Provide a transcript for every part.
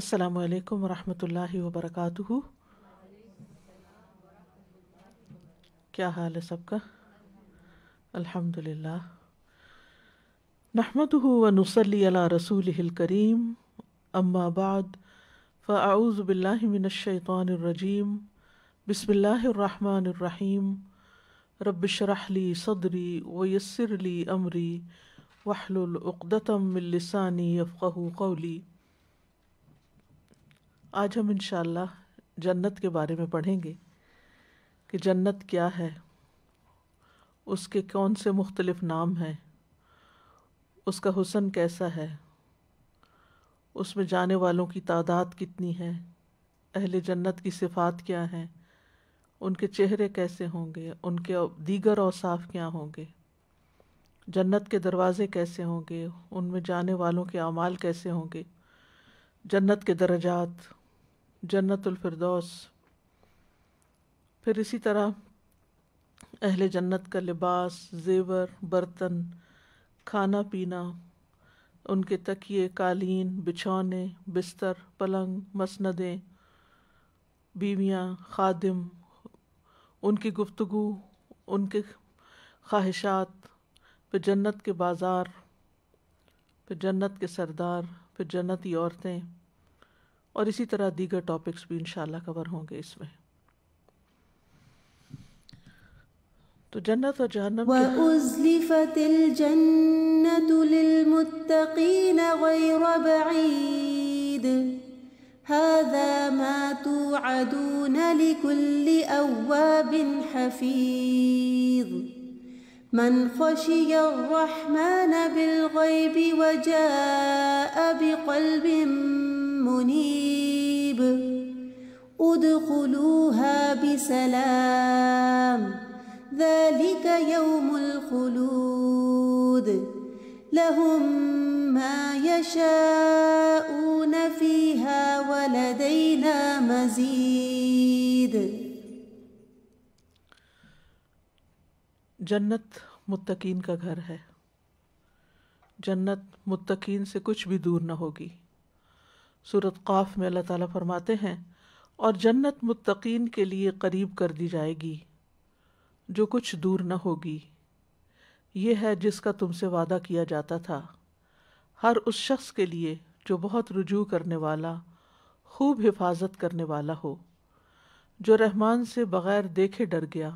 अस्सलाम वालेकुम रहमतुल्लाहि व बरकातुहू क्या हाल है सबका अल्हम्दुलिल्लाह नहमदहू व नुसल्ली अला रसूलिहिल करीम अम्मा बाद फ़ाऊज़ बिल्लाहि मिनश्शैतानिर रजीम बिस्मिल्लाहिर रहमानिर रहीम रब शरह ली सदरी व यस्सिर ली अमरी वहलुल उक़्दतम मिन लिसानी यफ़क़हू कौली आज हम इन जन्नत के बारे में पढ़ेंगे कि जन्नत क्या है उसके कौन से मुख्तलिफ़ नाम हैं उसका हुसन कैसा है उसमें जाने वालों की तादाद कितनी है अहल जन्नत की सिफात क्या हैं उनके चेहरे कैसे होंगे उनके दीगर औसाफ क्या होंगे जन्नत के दरवाज़े कैसे होंगे उनमें जाने वालों के अमाल कैसे होंगे जन्नत के दर्जात जन्नतफरदौस फिर इसी तरह अहल जन्नत का लिबास जेवर बर्तन खाना पीना उनके तकिए कालीन बिछौने बिस्तर पलंग मसनदें बीवियाँ खादिम उनकी गुफ्तगु उनके ख्वाहिशात फिर जन्नत के बाज़ार फिर जन्नत के सरदार फिर जन्नती औरतें اور اسی और इसी तरह दीगर टॉपिक्स भी इंशाल्लाह कवर होंगे इसमें तो जन्नत और जहन्नम وأزلفت الجنة للمتقين غير بعيد هذا ما توعدون لكل أواب حفيظ من خشي الرحمن بالغيب وجاء بقلب منيب ادخلوها بسلام ذلك يوم الخلود لهم ما يشاءون فيها ولدينا مزيد جنت मुत्तकीन کا گھر ہے जन्नत मुत्तकीन سے کچھ بھی دور نہ ہوگی सूरत क़ाफ में अल्लाह ताला फरमाते हैं और जन्नत मुत्तकीन के लिए करीब कर दी जाएगी जो कुछ दूर न होगी ये है जिसका तुमसे वादा किया जाता था हर उस शख्स के लिए जो बहुत रुजू करने वाला खूब हिफाजत करने वाला हो जो रहमान से बग़ैर देखे डर गया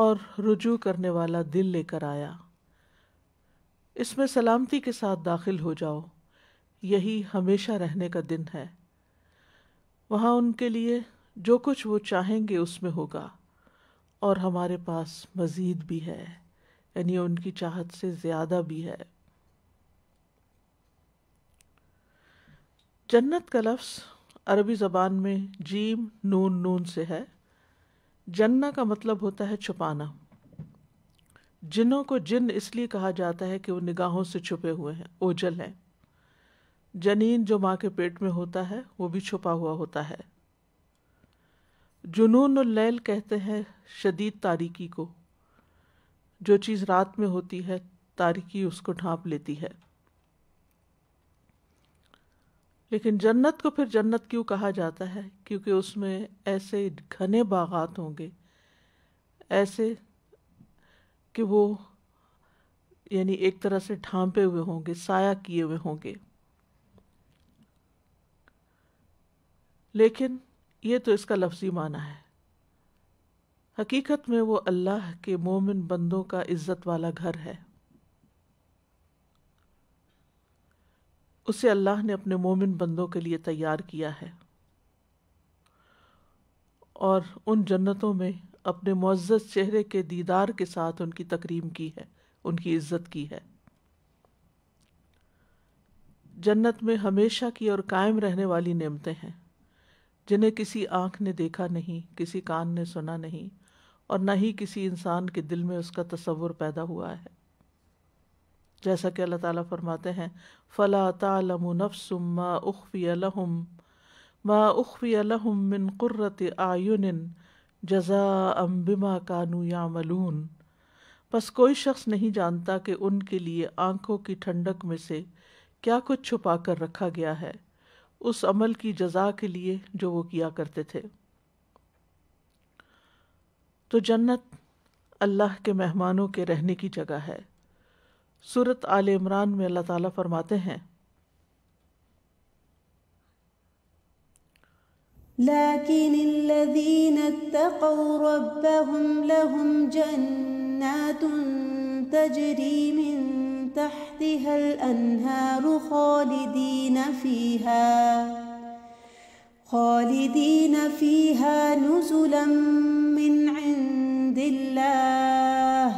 और रुजू करने वाला दिल लेकर आया इसमें सलामती के साथ दाखिल हो जाओ यही हमेशा रहने का दिन है वहाँ उनके लिए जो कुछ वो चाहेंगे उसमें होगा और हमारे पास मज़ीद भी है यानी उनकी चाहत से ज़्यादा भी है जन्नत का लफ्ज़ अरबी ज़बान में जीम नून नून से है जन्ना का मतलब होता है छुपाना जिन्हों को जिन इसलिए कहा जाता है कि वो निगाहों से छुपे हुए हैं ओझल हैं जनीन जो माँ के पेट में होता है वो भी छुपा हुआ होता है जुनून लैल कहते हैं शदीद तारीकी को जो चीज़ रात में होती है तारीकी उसको ढांप लेती है लेकिन जन्नत को फिर जन्नत क्यों कहा जाता है क्योंकि उसमें ऐसे घने बागात होंगे ऐसे कि वो यानी एक तरह से ढांपे हुए होंगे साया किए हुए होंगे लेकिन ये तो इसका लफ्जी माना है हकीकत में वो अल्लाह के मोमिन बंदों का इज्जत वाला घर है उसे अल्लाह ने अपने मोमिन बंदों के लिए तैयार किया है और उन जन्नतों में अपने मुआज़ चेहरे के दीदार के साथ उनकी तकरीम की है उनकी इज्जत की है जन्नत में हमेशा की और कायम रहने वाली नेमतें हैं जिन्हें किसी आंख ने देखा नहीं किसी कान ने सुना नहीं और न ही किसी इंसान के दिल में उसका तस्वुर पैदा हुआ है जैसा कि अल्लाह ताला फरमाते हैं फ़ला तालम नफ़सुम मा उख्फ़ी मा उख्फ़ी मिन क़ुर्रत आयुन जजा अम बिमा कानू या मलून बस कोई शख्स नहीं जानता कि उनके लिए आँखों की ठंडक में से क्या कुछ छुपा कर रखा गया है उस अमल की जजा के लिए जो वो किया करते थे तो जन्नत अल्लाह के मेहमानों के रहने की जगह है सूरत आल इमरान में अल्लाह ताला फरमाते हैं لكن الذين اتقوا ربهم لهم جنات تجري من تحت تحتها الأنهار خالدين فيها خالدين فيها نزلا من عند الله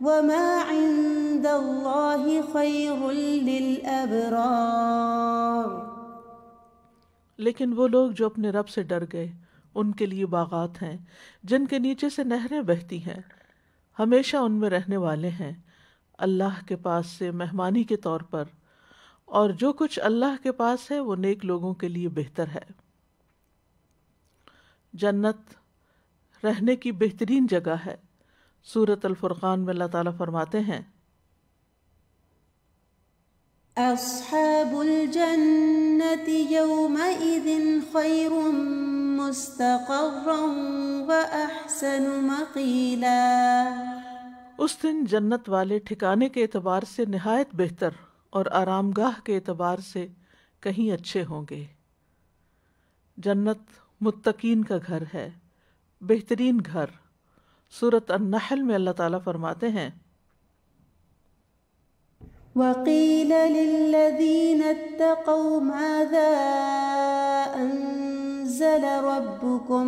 وما عند الله خير للأبرار لیکن وہ لوگ جو اپنے رب سے ڈر گئے ان کے لیے باغات ہیں جن کے نیچے سے نہریں بہتی ہیں ہمیشہ ان میں رہنے والے ہیں अल्लाह के पास से मेहमानी के तौर पर और जो कुछ अल्लाह के पास है वो नेक लोगों के लिए बेहतर है जन्नत रहने की बेहतरीन जगह है सूरत फ़ुरक़ान में अल्लाह ताला फरमाते हैं उस दिन जन्नत वाले ठिकाने के एतबार से नहायत बेहतर और आरामगाह के एतबार से कहीं अच्छे होंगे जन्नत मुत्तकीन का घर है बेहतरीन घर सूरत अन्नहल में अल्लाह ताला फरमाते हैं وقيل للذين اتقوا ماذا أنزل ربكم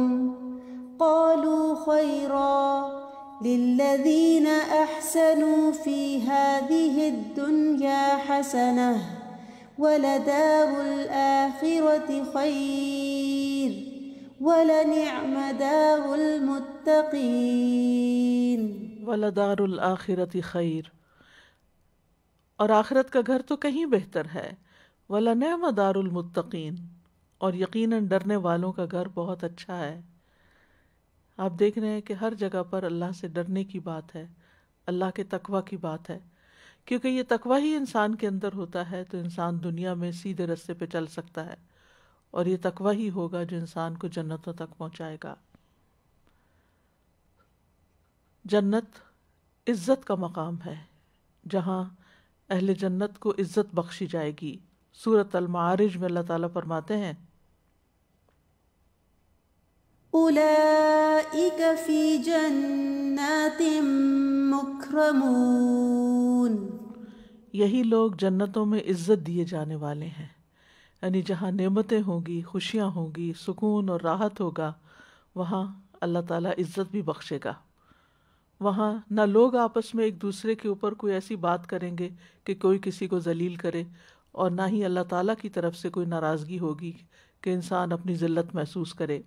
قالوا خيرا للذين أحسنوا في هذه الدنيا حسنة ولدار الآخرة خير ولنعم دار المتقين ولدار الآخرة خير اور آخرت کا گھر تو کہیں بہتر ہے ولنعم دار المتقین اور یقیناً ڈرنے والوں کا گھر بہت اچھا ہے आप देख रहे हैं कि हर जगह पर अल्लाह से डरने की बात है अल्लाह के तकवा की बात है क्योंकि ये तकवा ही इंसान के अंदर होता है तो इंसान दुनिया में सीधे रस्ते पे चल सकता है और ये तकवा ही होगा जो इंसान को जन्नतों तक पहुंचाएगा जन्नत इज़्ज़त का मकाम है जहाँ अहल जन्नत को इज़्ज़त बख्शी जाएगी सूरत अलमारिज में अल्लाह ताला फरमाते हैं أولئك في जन्नत मुक्रमून यही लोग जन्नतों में इज्जत दिए जाने वाले हैं यानी जहाँ नेमतें होंगी खुशियाँ होंगी सुकून और राहत होगा वहाँ अल्लाह ताला इज़्ज़त भी बख्शेगा वहाँ ना लोग आपस में एक दूसरे के ऊपर कोई ऐसी बात करेंगे कि कोई किसी को जलील करे और ना ही अल्लाह ताला की तरफ से कोई नाराज़गी होगी कि इंसान अपनी ज़िल्लत महसूस करे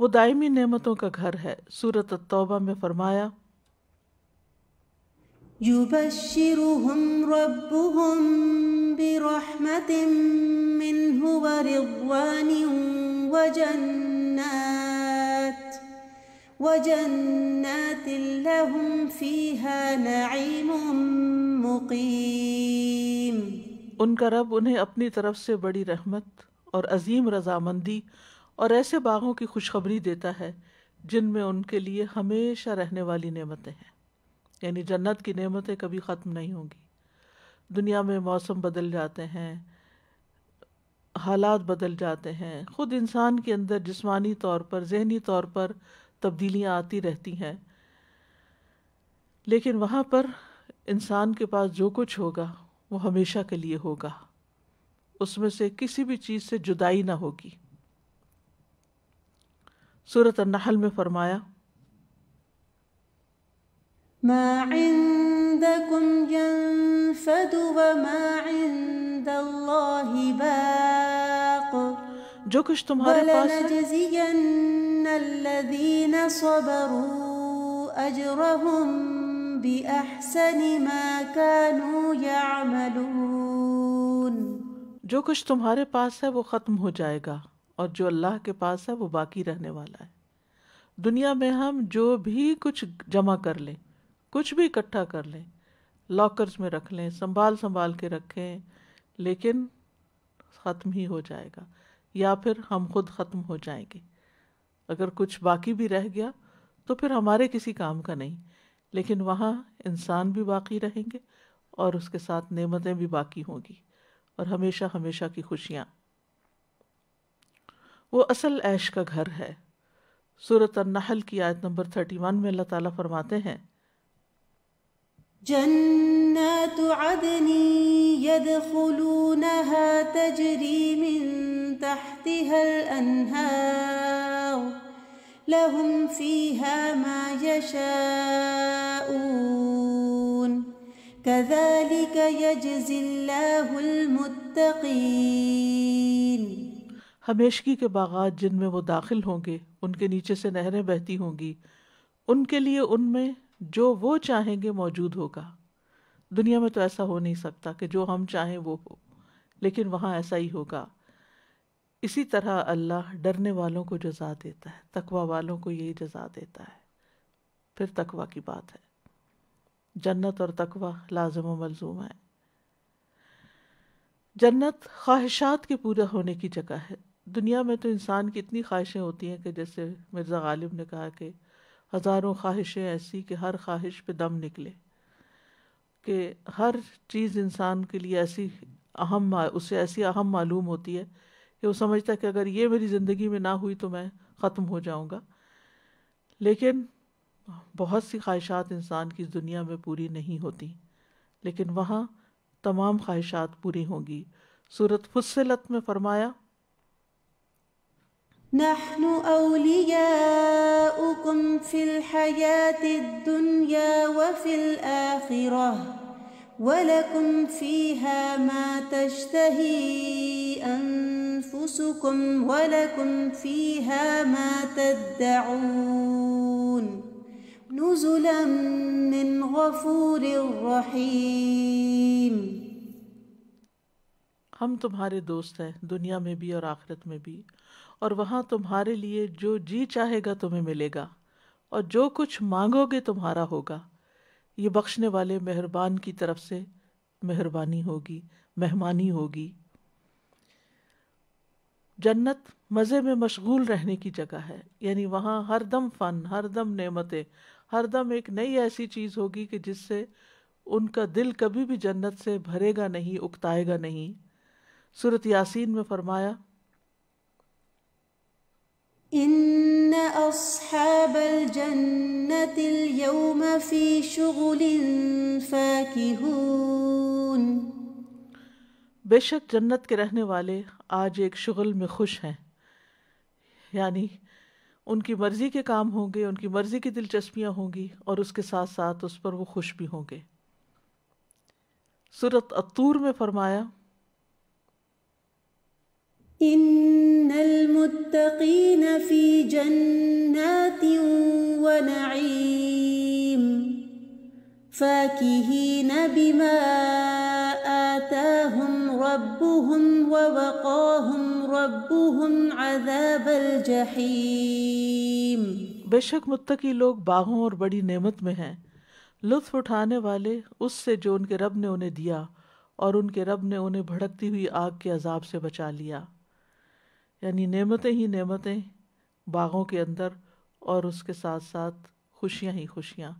वो दायमी नेमतों का घर है सूरत तौबा में फरमाया يبشرهم ربهم برحمة منه ورضوان وجنات وجنات لهم فيها نعيم مقيم उनका रब उन्हें अपनी तरफ से बड़ी रहमत और अजीम रजामंदी और ऐसे बागों की खुशखबरी देता है जिनमें उनके लिए हमेशा रहने वाली नेमतें हैं यानी जन्नत की नेमतें कभी ख़त्म नहीं होंगी दुनिया में मौसम बदल जाते हैं हालात बदल जाते हैं ख़ुद इंसान के अंदर जिस्मानी तौर पर जहनी तौर पर तब्दीलियाँ आती रहती हैं लेकिन वहाँ पर इंसान के पास जो कुछ होगा वो हमेशा के लिए होगा उसमें से किसी भी चीज़ से जुदाई ना होगी सूरत नहल में फरमाया जो कुछ तुम्हारे पास है بأحسن ما كانوا يعملون जो कुछ तुम्हारे पास है वो ख़त्म हो जाएगा और जो अल्लाह के पास है वो बाकी रहने वाला है दुनिया में हम जो भी कुछ जमा कर लें कुछ भी इकट्ठा कर लें लॉकर्स में रख लें संभाल संभाल के रखें लेकिन ख़त्म ही हो जाएगा या फिर हम खुद ख़त्म हो जाएंगे अगर कुछ बाकी भी रह गया तो फिर हमारे किसी काम का नहीं लेकिन वहाँ इंसान भी बाकी रहेंगे और उसके साथ नेमतें भी बाकी होंगी और हमेशा हमेशा की खुशियाँ वो असल ऐश का घर है सूरत नहल की आयत नंबर थर्टी वन में अल्लाह ताला फरमाते हैं जन्नत अदनी यदखुलूनहा तजरी मिन तहतिहा अनहार لهم فيها ما يشاءون كذلك يجزي الله المتقين हमेशगी के बागात जिनमें वो दाखिल होंगे उनके नीचे से नहरें बहती होंगी उनके लिए उनमें जो वो चाहेंगे मौजूद होगा दुनिया में तो ऐसा हो नहीं सकता कि जो हम चाहें वो हो लेकिन वहाँ ऐसा ही होगा इसी तरह अल्लाह डरने वालों को जजा देता है तकवा वालों को यही जजा देता है फिर तकवा की बात है जन्नत और तकवा लाजम मलजूम है जन्नत ख्वाहिशात के पूरा होने की जगह है दुनिया में तो इंसान की इतनी ख्वाहिशें होती हैं कि जैसे मिर्ज़ा गालिब ने कहा कि हज़ारों ख्वाहिशें ऐसी कि हर ख्वाहिश पे दम निकले कि हर चीज़ इंसान के लिए ऐसी अहम उसे ऐसी अहम मालूम होती है कि वो समझता है कि अगर ये मेरी ज़िंदगी में ना हुई तो मैं ख़त्म हो जाऊँगा लेकिन बहुत सी ख्वाहिशात इंसान की इस दुनिया में पूरी नहीं होती लेकिन वहाँ तमाम ख्वाहिशात पूरी होंगी सूरत फुसलत में फरमाया نحن أولياؤكم في الحياة الدنيا وفي الآخرة ولكم فيها ما تشتهي أنفسكم ولكم فيها ما تدعون نزلا من غفور رحيم ہم تمہارے دوست ہیں دنیا میں بھی اور آخرت میں بھی और वहाँ तुम्हारे लिए जो जी चाहेगा तुम्हें मिलेगा और जो कुछ मांगोगे तुम्हारा होगा ये बख्शने वाले मेहरबान की तरफ से मेहरबानी होगी मेहमानी होगी जन्नत मज़े में मशगूल रहने की जगह है यानी वहाँ हर दम फ़न हर दम नेमतें हर दम एक नई ऐसी चीज़ होगी कि जिससे उनका दिल कभी भी जन्नत से भरेगा नहीं उकताएगा नहीं सूरत यासीन में फरमाया إن أصحاب الجنة اليوم في شغل فاكهون बेशक जन्नत के रहने वाले आज एक शुगल में खुश हैं यानी उनकी मर्ज़ी के काम होंगे उनकी मर्ज़ी की दिलचस्पियाँ होंगी और उसके साथ साथ उस पर वो खुश भी होंगे सूरत अतूर में फरमाया إن المتقين في جنات ونعيم فاكهين بما آتاهم ربهم ووقاهم ربهم عذاب الجحيم बेशक मुत्तकी लोग बागों और बड़ी नेमत में हैं लुत्फ उठाने वाले उससे जो उनके रब ने उन्हें दिया और उनके रब ने उन्हें भड़कती हुई आग के अजाब से बचा लिया यानी नेमतें ही नेमतें बागों के अंदर और उसके साथ साथ खुशियाँ ही खुशियाँ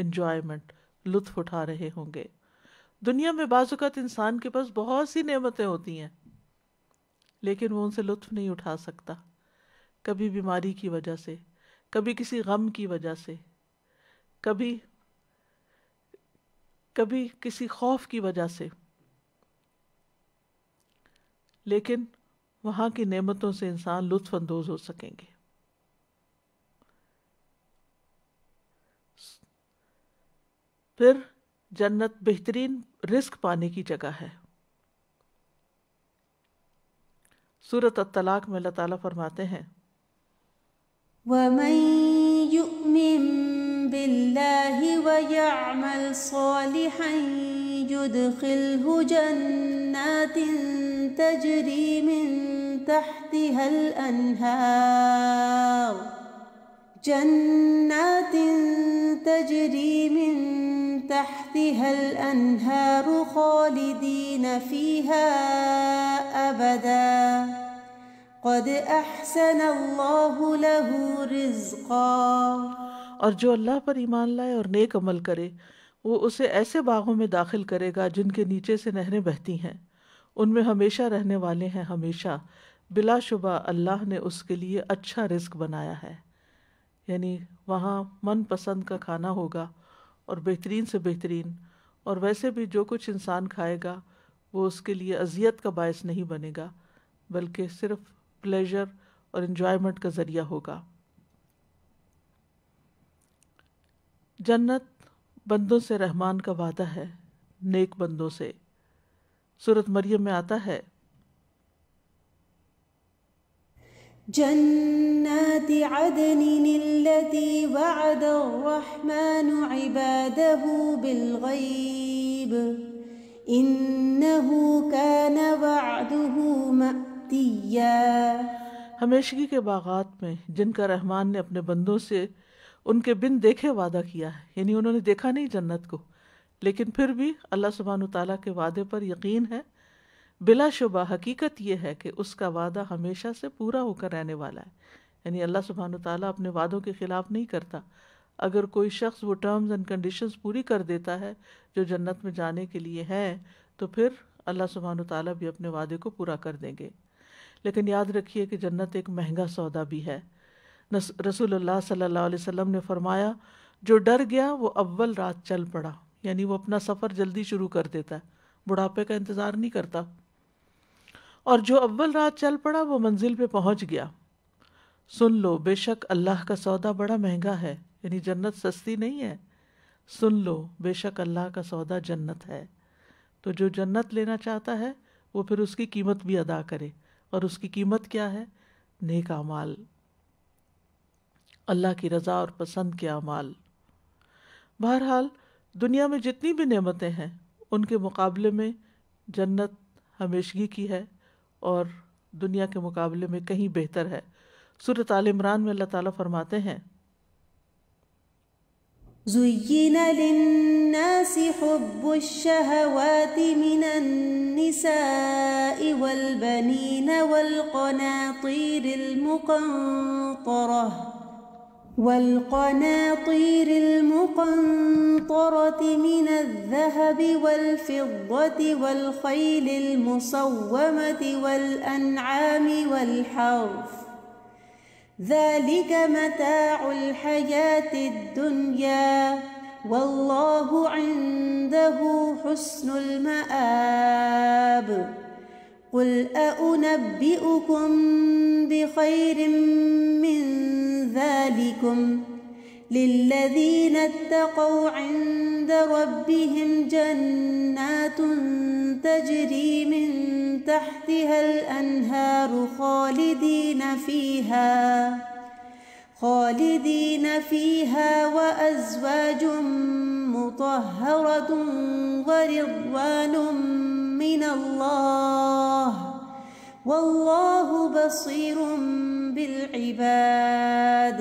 इन्जॉयमेंट लुत्फ उठा रहे होंगे दुनिया में बाजुकात इंसान के पास बहुत सी नेमतें होती हैं लेकिन वो उनसे लुत्फ नहीं उठा सकता कभी बीमारी की वजह से कभी किसी गम की वजह से कभी कभी किसी खौफ की वजह से लेकिन वहाँ की नेमतों से इंसान अंदोज हो सकेंगे फिर जन्नत बेहतरीन रिस्क पाने की जगह है सूरत तलाक में अल्लाह ताला फरमाते हैं ومن تحتها الأنهار جنات تجري من تحتها الأنهار خالدين فيها أبدا قد أحسن الله له رزقا और जो अल्लाह पर ईमान लाए और नेक अमल करे वो उसे ऐसे बागों में दाखिल करेगा जिनके नीचे से नहरें बहती हैं उनमें हमेशा रहने वाले हैं हमेशा बिलाशुबा अल्लाह ने उसके लिए अच्छा रिस्क बनाया है यानी वहाँ मनपसंद का खाना होगा और बेहतरीन से बेहतरीन और वैसे भी जो कुछ इंसान खाएगा वो उसके लिए अजियत का बायस नहीं बनेगा बल्कि सिर्फ प्लेजर और इन्जॉयमेंट का ज़रिया होगा जन्नत बंदों से रहमान का वादा है नेक बंदों से सूरत मरियम में आता है جنات عدن التي وعد الرحمن عباده بالغيب إنه كان وعده مأتيا हमेशगी के बागात में जिनका रहमान ने अपने बंदों से उनके बिन देखे वादा किया है यानी उन्होंने देखा नहीं जन्नत को लेकिन फिर भी अल्लाह सुबहान तला के वादे पर यकीन है बिलाशुबा हकीकत यह है कि उसका वादा हमेशा से पूरा होकर रहने वाला है यानी अल्लाह सुबहान तला अपने वादों के ख़िलाफ़ नहीं करता अगर कोई शख्स वो टर्म्स एंड कंडीशंस पूरी कर देता है जो जन्नत में जाने के लिए हैं तो फिर अल्लाह सुबहान तला भी अपने वादे को पूरा कर देंगे लेकिन याद रखिए कि जन्नत एक महंगा सौदा भी है रसूलुल्लाह सल्लल्लाहु अलैहि वसल्लम ने फरमाया जो डर गया वो अव्वल रात चल पड़ा यानी वो अपना सफ़र जल्दी शुरू कर देता है बुढ़ापे का इंतज़ार नहीं करता और जो अव्वल रात चल पड़ा वो मंजिल पे पहुंच गया सुन लो बेशक अल्लाह का सौदा बड़ा महंगा है यानी जन्नत सस्ती नहीं है सुन लो बेशक अल्लाह का सौदा जन्नत है तो जो जन्नत लेना चाहता है वो फिर उसकी कीमत भी अदा करे और उसकी कीमत क्या है नेक अमाल अल्लाह की रज़ा और पसंद के अमाल बहरहाल दुनिया में जितनी भी नेमतें हैं उनके मुकाबले में जन्नत हमेशगी की है और दुनिया के मुकाबले में कहीं बेहतर है सूरत आल इमरान में अल्लाह ताला फरमाते हैं زين للناس حب الشهوات من النساء والبنين والقناطير المقنطره والقناطير المقنطرة من الذهب والفضة والخيل المصومة والأنعام والحرف ذلك متاع الحياة الدنيا والله عنده حسن المآب قل أأنبئكم بخير من ذلكم للذين اتقوا عند ربهم جنات تجري من تحتها الأنهار خالدين فيها خالدين فيها وأزواج مطهرة ورضوان من الله والله بصير بالعباد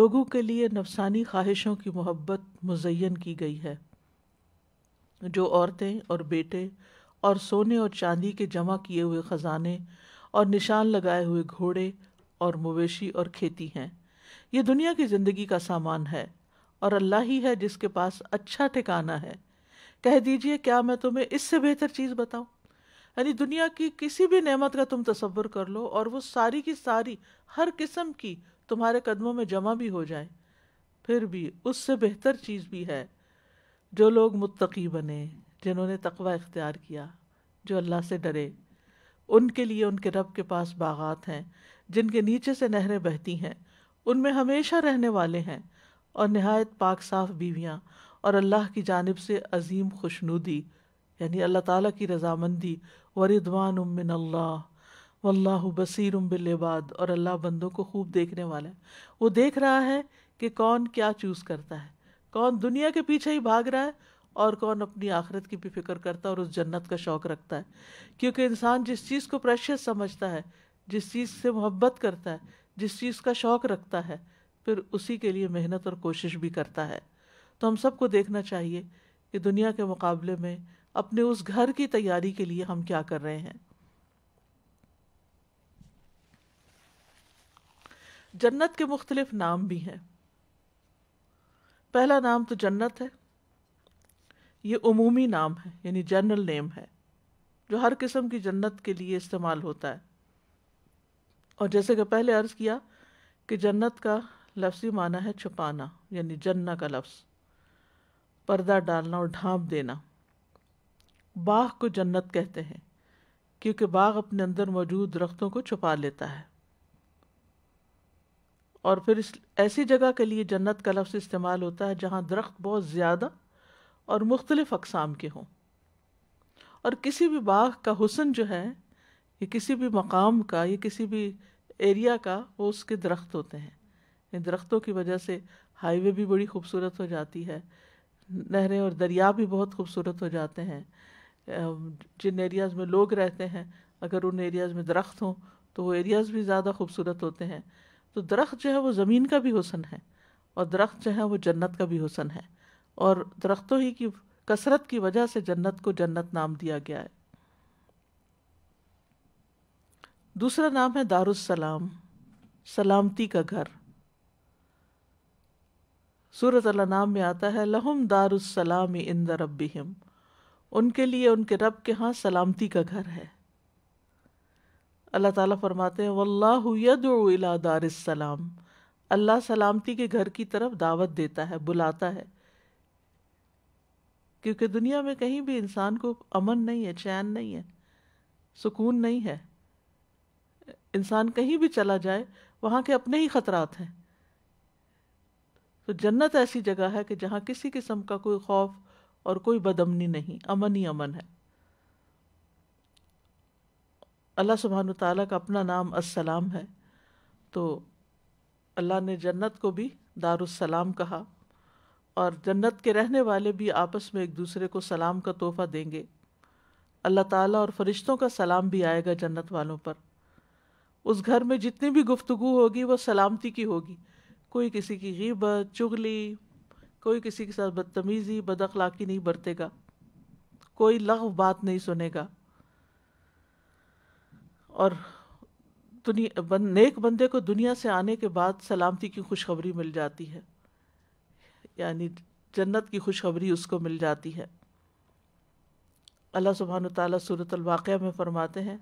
लोगों के लिए नफसानी ख्वाहिशों की मोहब्बत मुजयन की गई है जो औरतें और बेटे और सोने और चांदी के जमा किए हुए ख़जाने और निशान लगाए हुए घोड़े और मवेशी और खेती हैं ये दुनिया की ज़िंदगी का सामान है और अल्लाह ही है जिसके पास अच्छा ठिकाना है कह दीजिए क्या मैं तुम्हें इससे बेहतर चीज़ बताऊँ यानी दुनिया की किसी भी नेमत का तुम तस्वर कर लो और वो सारी की सारी हर किस्म की तुम्हारे कदमों में जमा भी हो जाए फिर भी उससे बेहतर चीज़ भी है जो लोग मुत्तकी बने जिन्होंने तकवा इख्तियार किया जो अल्लाह से डरे उनके लिए उनके रब के पास बागात हैं जिनके नीचे से नहरें बहती हैं उनमें हमेशा रहने वाले हैं और नहायत पाक साफ बीवियाँ और अल्लाह की जानब से अजीम खुशनुदी यानी अल्लाह ताला की रजामंदी व रिदवान उमिन अल्लाह वल्लाह बसीर बिलबाद और अल्लाह बंदों को खूब देखने वाला है वो देख रहा है कि कौन क्या चूज़ करता है कौन दुनिया के पीछे ही भाग रहा है और कौन अपनी आखिरत की भी फिक्र करता है और उस जन्नत का शौक़ रखता है क्योंकि इंसान जिस चीज़ को प्रेशियस समझता है जिस चीज़ से मोहब्बत करता है जिस चीज़ का शौक़ रखता है फिर उसी के लिए मेहनत और कोशिश भी करता है तो हम सबको देखना चाहिए कि दुनिया के मुकाबले में अपने उस घर की तैयारी के लिए हम क्या कर रहे हैं जन्नत के मुख्तलिफ नाम भी हैं पहला नाम तो जन्नत है ये उमूमी नाम है यानी जनरल नेम है जो हर किस्म की जन्नत के लिए इस्तेमाल होता है और जैसे कि पहले अर्ज़ किया कि जन्नत का लफ्ज़ी माना है छुपाना यानी जन्ना का लफ्ज़ पर्दा डालना और ढांप देना बाग को जन्नत कहते हैं क्योंकि बाग अपने अंदर मौजूद दरख्तों को छुपा लेता है और फिर इस ऐसी जगह के लिए जन्नत का लफ्ज़ इस्तेमाल होता है जहाँ दरख्त बहुत ज़्यादा और मुख्तलिफ़ अकसाम के हों और किसी भी बाग का हुसन जो है ये किसी भी मकाम का या किसी भी एरिया का वो उसके दरख्त होते हैं इन दरख्तों की वजह से हाईवे भी बड़ी खूबसूरत हो जाती है नहरें और दरिया भी बहुत खूबसूरत हो जाते हैं जिन एरियाज़ में लोग रहते हैं अगर उन एरियाज़ में दरख्त हों तो वो एरियाज़ भी ज़्यादा खूबसूरत होते हैं तो दरख्त जो है वो ज़मीन का भी हुसन है और दरख्त जो है वो जन्नत का भी हुसन है और दरख्तों ही की कसरत की वजह से जन्नत को जन्नत नाम दिया गया है दूसरा नाम है दारुसलाम सलामती का घर सूरत नाम में आता है लहम दारुसलाम इंद रबिम उनके लिए उनके रब के यहाँ सलामती का घर है अल्लाह ताला फरमाते हैं वल्लाह दारसलाम अल्लाह सलामती के घर की तरफ दावत देता है बुलाता है क्योंकि दुनिया में कहीं भी इंसान को अमन नहीं है चैन नहीं है सुकून नहीं है इंसान कहीं भी चला जाए वहाँ के अपने ही खतरात हैं तो जन्नत ऐसी जगह है कि जहाँ किसी किस्म का कोई खौफ और कोई बदमनी नहीं अमन ही अमन है अल्लाह सुबहान तला का अपना नाम असलाम है तो अल्लाह ने जन्नत को भी दारुसलाम कहा और जन्नत के रहने वाले भी आपस में एक दूसरे को सलाम का तोहफ़ा देंगे अल्लाह ताला और फरिश्तों का सलाम भी आएगा जन्नत वालों पर उस घर में जितनी भी गुफ्तु होगी वो सलामती की होगी कोई किसी की गिबत चुगली कोई किसी के साथ बदतमीज़ी बदअखलाकी नहीं बरतेगा कोई लघ बात नहीं सुनेगा और दुनिया बन, नेक बंदे को दुनिया से आने के बाद सलामती की खुशखबरी मिल जाती है यानी जन्नत की खुशखबरी उसको मिल जाती है अल्लाह सुबहान तूरत सूरत में फ़रमाते हैं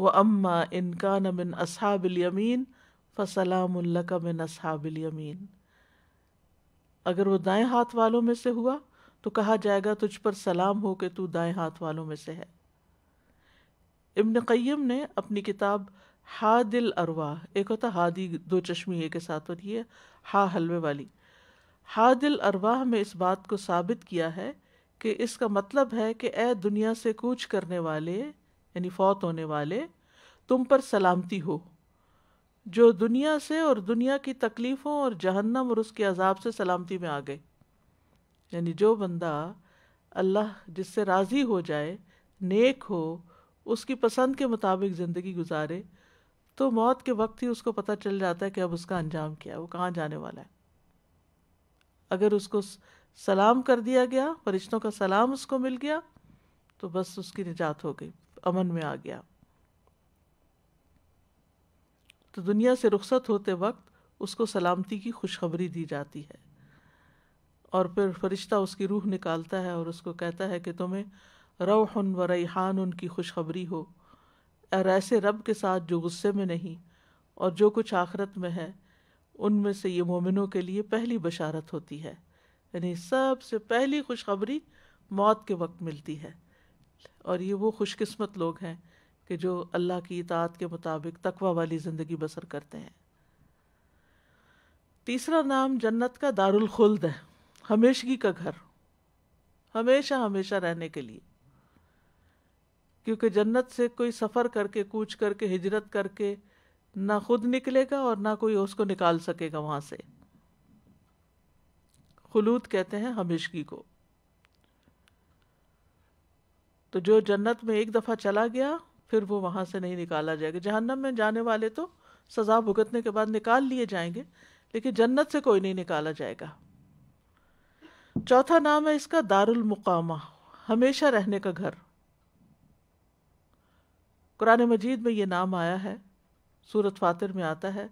वह अम्मा इनका नमिन असहाबिल यमीन फ़सलामल्लक मिन असहाबिल यमीन अगर वो दाएं हाथ वालों में से हुआ तो कहा जाएगा तुझ पर सलाम हो कि तू दाएं हाथ वालों में से है इब्न क़य्यम ने अपनी किताब हा दिल अरवा एक होता हादी दो चश्मी के साथ और ये हा हलवे वाली हादिल अरवाह में इस बात को साबित किया है कि इसका मतलब है कि ए दुनिया से कूच करने वाले यानी फौत होने वाले तुम पर सलामती हो जो दुनिया से और दुनिया की तकलीफ़ों और जहन्नम और उसके अजाब से सलामती में आ गए यानी जो बंदा अल्लाह जिससे राज़ी हो जाए नेक हो उसकी पसंद के मुताबिक ज़िंदगी गुजारे तो मौत के वक्त ही उसको पता चल जाता है कि अब उसका अंजाम क्या है वो कहाँ जाने वाला है अगर उसको सलाम कर दिया गया फरिश्तों का सलाम उसको मिल गया तो बस उसकी निजात हो गई अमन में आ गया तो दुनिया से रुखसत होते वक्त उसको सलामती की खुशखबरी दी जाती है और फिर फरिश्ता उसकी रूह निकालता है और उसको कहता है कि तुम्हें रौहन व रैहान उनकी खुशखबरी हो और ऐसे रब के साथ जो गुस्से में नहीं और जो कुछ आखरत में है उनमें से ये मोमिनों के लिए पहली बशारत होती है यानी सबसे पहली खुशखबरी मौत के वक्त मिलती है और ये वो खुशकिस्मत लोग हैं कि जो अल्लाह की इतात के मुताबिक तकवा वाली ज़िंदगी बसर करते हैं तीसरा नाम जन्नत का दारुल खुल्द है हमेशगी का घर हमेशा हमेशा रहने के लिए क्योंकि जन्नत से कोई सफ़र करके कूच करके हिजरत करके ना खुद निकलेगा और ना कोई उसको निकाल सकेगा वहाँ से खलूद कहते हैं हमेशगी को तो जो जन्नत में एक दफ़ा चला गया फिर वो वहाँ से नहीं निकाला जाएगा जहन्नम में जाने वाले तो सज़ा भुगतने के बाद निकाल लिए जाएंगे लेकिन जन्नत से कोई नहीं निकाला जाएगा चौथा नाम है इसका दारुल मुकामा हमेशा रहने का घर कुरान मजीद में ये नाम आया है सूरत फातिर में आता है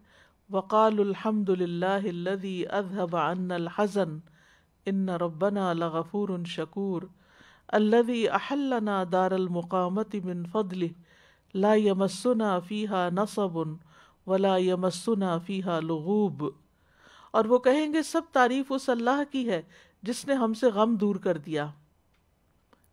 वक़ालहमदिल्लादी अजहबानहज़न इन रबना लगफूर शकूर अल्लि अहलना दारमक़ामत बिन फ़दली ला यमसुना फ़ीहा नसबन वला यमस्सुना फ़ीहा लगूब और वो कहेंगे सब तारीफ़ उस अल्लाह की है जिसने हमसे गम दूर कर दिया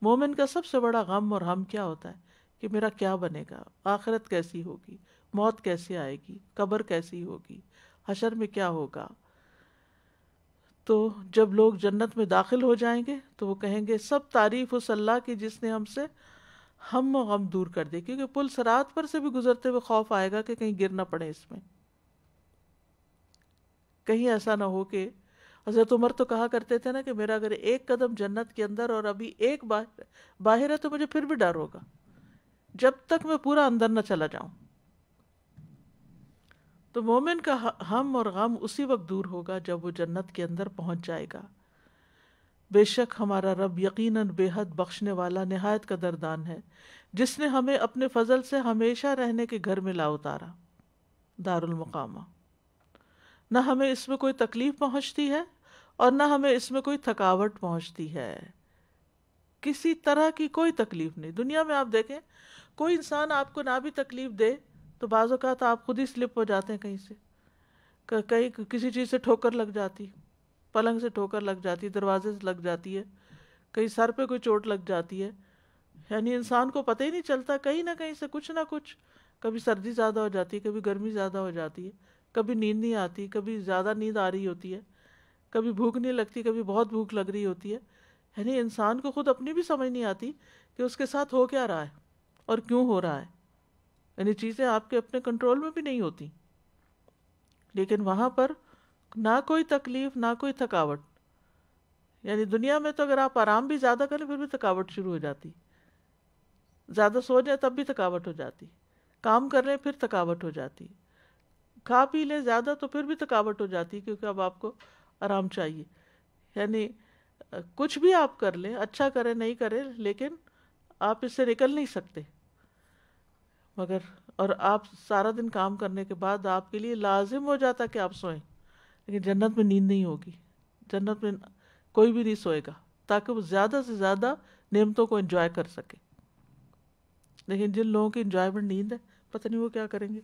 मोमिन का सबसे बड़ा गम और हम क्या होता है कि मेरा क्या बनेगा आखिरत कैसी होगी मौत कैसे आएगी कब्र कैसी होगी हशर में क्या होगा तो जब लोग जन्नत में दाखिल हो जाएंगे तो वो कहेंगे सब तारीफ़ उस अल्लाह की जिसने हमसे हम गम दूर कर दे क्योंकि पुल सरात पर से भी गुजरते हुए खौफ आएगा कि कहीं गिर ना पड़े इसमें कहीं ऐसा ना हो कि हजरत उमर तो कहा करते थे ना कि मेरा अगर एक कदम जन्नत के अंदर और अभी एक बाहर बाहर है तो मुझे फिर भी डर होगा जब तक मैं पूरा अंदर ना चला जाऊं तो मोमिन का हम और गम उसी वक्त दूर होगा जब वो जन्नत के अंदर पहुंच जाएगा बेशक हमारा रब यकीनन बेहद बख्शने वाला नहायत कदरदान है जिसने हमें अपने फजल से हमेशा रहने के घर में ला उतारा दारुलमकामा न हमें इसमें कोई तकलीफ पहुंचती है और न हमें इसमें कोई थकावट पहुंचती है किसी तरह की कोई तकलीफ नहीं दुनिया में आप देखें कोई इंसान आपको ना भी तकलीफ दे तो बाज़ आप खुद ही स्लिप हो जाते हैं कहीं से कहीं किसी चीज़ से ठोकर लग जाती है पलंग से ठोकर लग जाती है दरवाजे से लग जाती है कहीं सर पे कोई चोट लग जाती है यानी इंसान को पता ही नहीं चलता कहीं ना कहीं से कुछ ना कुछ कभी सर्दी ज़्यादा हो जाती है कभी गर्मी ज़्यादा हो जाती है कभी नींद नहीं आती कभी ज़्यादा नींद आ रही होती है कभी भूख नहीं लगती कभी बहुत भूख लग रही होती है यानी इंसान को खुद अपनी भी समझ नहीं आती कि उसके साथ हो क्या रहा है और क्यों हो रहा है यानी चीज़ें आपके अपने कंट्रोल में भी नहीं होती लेकिन वहाँ पर ना कोई तकलीफ ना कोई थकावट यानी दुनिया में तो अगर आप आराम भी ज़्यादा करें फिर भी थकावट शुरू हो जाती ज़्यादा सो जाए तब भी थकावट हो जाती काम कर लें फिर थकावट हो जाती खा पी लें ज़्यादा तो फिर भी थकावट हो जाती क्योंकि अब आपको आराम चाहिए यानी कुछ भी आप कर लें अच्छा करें नहीं करें लेकिन आप इससे निकल नहीं सकते मगर और आप सारा दिन काम करने के बाद आपके लिए लाजिम हो जाता कि आप सोएं लेकिन जन्नत में नींद नहीं होगी जन्नत में कोई भी नहीं सोएगा ताकि वो ज़्यादा से ज़्यादा नियमतों को इन्जॉय कर सके लेकिन जिन लोगों की इंजॉयमेंट नींद है पता नहीं वो क्या करेंगे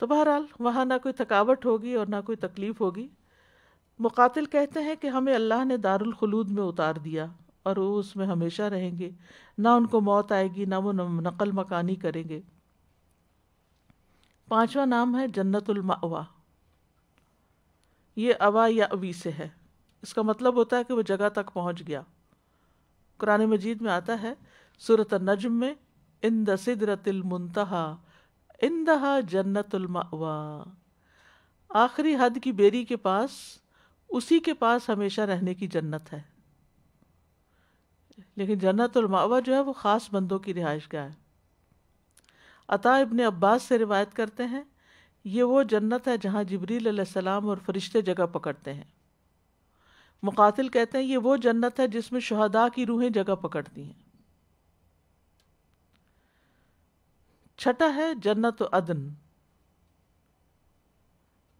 तो बहरहाल वहाँ ना कोई थकावट होगी और ना कोई तकलीफ़ होगी मुकातिल कहते हैं कि हमें अल्लाह ने दारुल खलूद में उतार दिया और वो उसमें हमेशा रहेंगे ना उनको मौत आएगी ना वो नकल मकानी करेंगे पांचवा नाम है जन्नतुल मावा ये अवा या अवी से है इसका मतलब होता है कि वो जगह तक पहुंच गया कुरान मजीद में आता है सूरत नजम में इन द मुंतहा इन दहा जन्नतुल मावा आखिरी हद की बेरी के पास उसी के पास हमेशा रहने की जन्नत है लेकिन जन्नतुल मावा जो है वो ख़ास बंदों की रिहाइश गाह है अता इबन अब्बास से रिवायत करते हैं ये वो जन्नत है जहाँ जबरील और फरिश्ते जगह पकड़ते हैं मुकातिल कहते हैं ये वो जन्नत है जिसमें शहदा की रूहें जगह पकड़ती हैं छठा है जन्नत अदन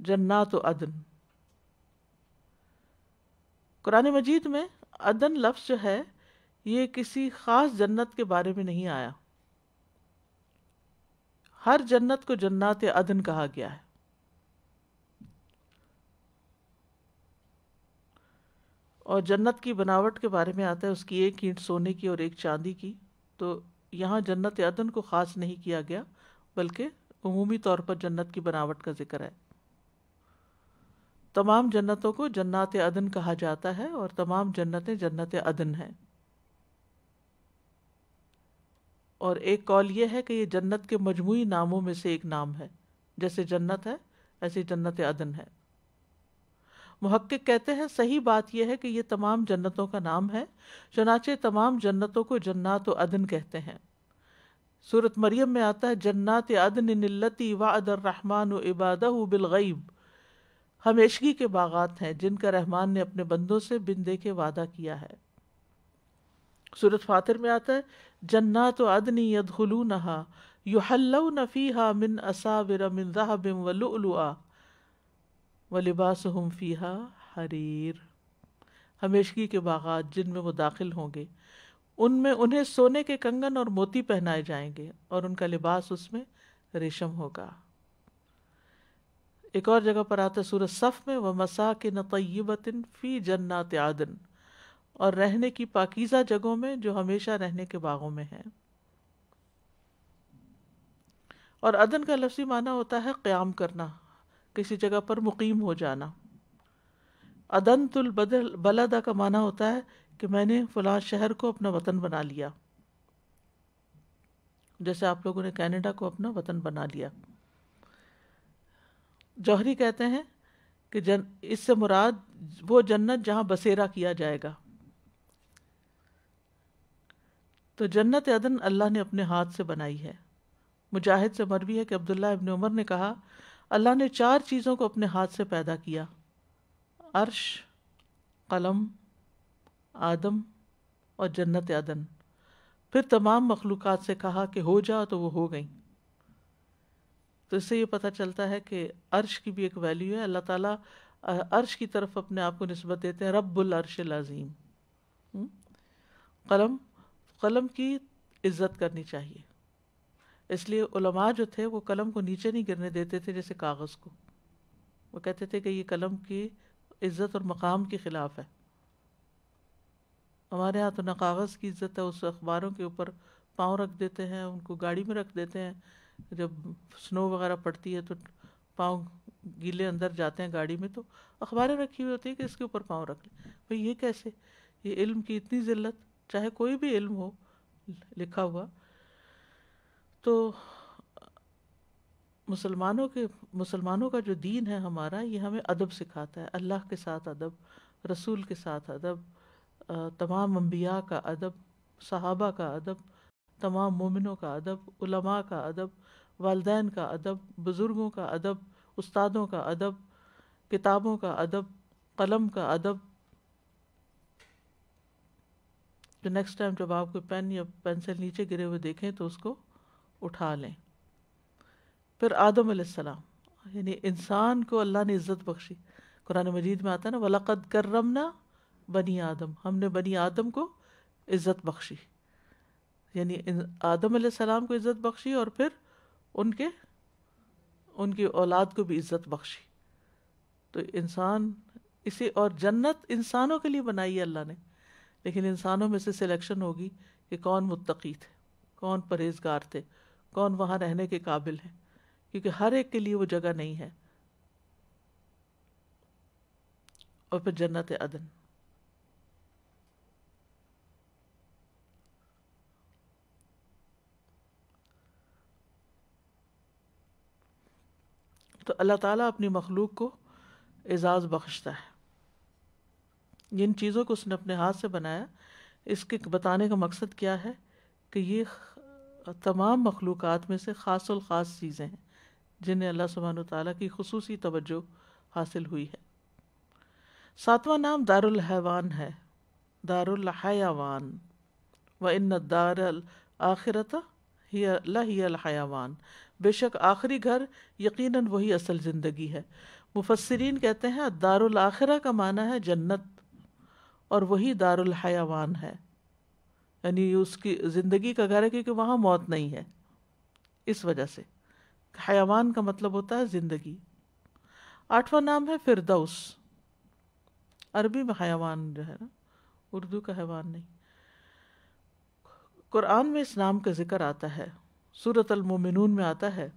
जन्नत अदन कुरान मजीद में अदन लफ्ज़ जो है ये किसी ख़ास जन्नत के बारे में नहीं आया हर जन्नत को जन्नात अदन कहा गया है और जन्नत की बनावट के बारे में आता है उसकी एक ईंट सोने की और एक चांदी की तो यहाँ जन्नत अदन को ख़ास नहीं किया गया बल्कि अमूमी तौर पर जन्नत की बनावट का जिक्र है तमाम जन्नतों को जन्नत अदन कहा जाता है और तमाम जन्नतें जन्नत अदन हैं और एक कौल ये है कि ये जन्नत के मजमू नामों में से एक नाम है जैसे जन्नत है ऐसी जन्नत अदन है महक्क कहते हैं सही बात यह है कि ये तमाम जन्नतों का नाम है चनाचे तमाम जन्नतों को जन्नात अदन कहते हैं सूरत मरियम में आता है जन्नात अदन नती व अदर्रहमान बिल बिलगैब हमेशगी के बागात हैं जिनका रहमान ने अपने बंदों से बिन देखे वादा किया है सूरत फातर में आता है जन्नात अदनी यदलू नहा युहल्लव नफ़ीहा मिन असाविर मिन वलु वलुआ व लिबास हम फ़ीहा हरीर हमेशगी के बागात जिनमें वो दाखिल होंगे उनमें उन्हें सोने के कंगन और मोती पहनाए जाएंगे और उनका लिबास उसमें रेशम होगा एक और जगह पर आता सूरज सफ़ में व मसा के नतयबिन फ़ी जन्नात आदन और रहने की पाकिज़ा जगहों में जो हमेशा रहने के बागों में है और अदन का लफ्ज़ी माना होता है क़्याम करना किसी जगह पर मुकीम हो जाना अदन तुल बदल बलदा का माना होता है कि मैंने फ़लां शहर को अपना वतन बना लिया जैसे आप लोगों ने कनाडा को अपना वतन बना लिया जौहरी कहते हैं कि जन इससे मुराद वो जन्नत जहाँ बसेरा किया जाएगा तो जन्नत अदन अल्लाह ने अपने हाथ से बनाई है मुजाहिद से मरवी है कि अब्दुल्ला इबन उमर ने कहा अल्लाह ने चार चीज़ों को अपने हाथ से पैदा किया अर्श कलम आदम और जन्नत अदन फिर तमाम मखलूक से कहा कि हो जा तो वो हो गई तो इससे ये पता चलता है कि अर्श की भी एक वैल्यू है अल्लाह ताला अर्श की तरफ अपने आप को नस्बत देते हैं रब्बुल अर्श अज़ीम हम्म? कलम कलम की इज्जत करनी चाहिए इसलिए उलमा जो थे वो कलम को नीचे नहीं गिरने देते थे जैसे कागज़ को वो कहते थे कि ये कलम की इज्जत और मकाम के ख़िलाफ़ है हमारे यहाँ तो ना कागज़ की इज्जत है उस अखबारों के ऊपर पाँव रख देते हैं उनको गाड़ी में रख देते हैं जब स्नो वगैरह पड़ती है तो पाँव गीले अंदर जाते हैं गाड़ी में तो अखबारें रखी हुई होती है कि इसके ऊपर पाँव रख लें भाई ये कैसे ये इल्म की इतनी ज़िल्लत चाहे कोई भी इल्म हो लिखा हुआ तो मुसलमानों के मुसलमानों का जो दीन है हमारा ये हमें अदब सिखाता है अल्लाह के साथ अदब रसूल के साथ अदब तमाम अम्बिया का अदब सहाबा का अदब तमाम मोमिनों का अदब उलमा का अदब वालदेन का अदब बुज़ुर्गों का अदब उस्तादों का अदब किताबों का अदब कलम का अदब तो नेक्स्ट टाइम जब आप कोई पेन या पेंसिल नीचे गिरे हुए देखें तो उसको उठा लें फिर आदम सलाम यानी इंसान को अल्लाह ने इज़्ज़त बख्शी कुरान मजीद में आता है ना वलक़द करमना बनी आदम हमने बनी आदम को इज़्ज़त बख्शी यानी आदम सलाम को इज़्ज़त बख्शी और फिर उनके उनकी औलाद को भी इज़्ज़त बख्शी तो इंसान इसे और जन्नत इंसानों के लिए बनाई है अल्लाह ने लेकिन इंसानों में से सिलेक्शन होगी कि कौन मुत्तकी थे कौन परहेजगार थे कौन वहाँ रहने के काबिल हैं क्योंकि हर एक के लिए वो जगह नहीं है और फिर जन्नत अदन तो अल्लाह ताला अपनी मखलूक को एजाज़ बख्शता है जिन चीज़ों को उसने अपने हाथ से बनाया इसके बताने का मकसद क्या है कि ये तमाम मखलूक में से ख़ास ख़ास चीज़ें हैं जिन्हें अल्लाह सुबहान ताली की खसूसी तवज्जो हासिल हुई है सातवां नाम दारुल है दारयावान व इन दारल आखिरत हयावान बेशक आखिरी घर यकीन वही असल ज़िंदगी है मुफसरीन कहते हैं दारखिर का माना है जन्नत और वही दारुल हयावान है यानी उसकी ज़िंदगी का घर है क्योंकि वहाँ मौत नहीं है इस वजह से हयावान का मतलब होता है ज़िंदगी आठवां नाम है फिरदौस अरबी में हयावान जो है ना उर्दू का हैवान नहीं कुरान में इस नाम का जिक्र आता है सूरत अलमोमिनून में आता है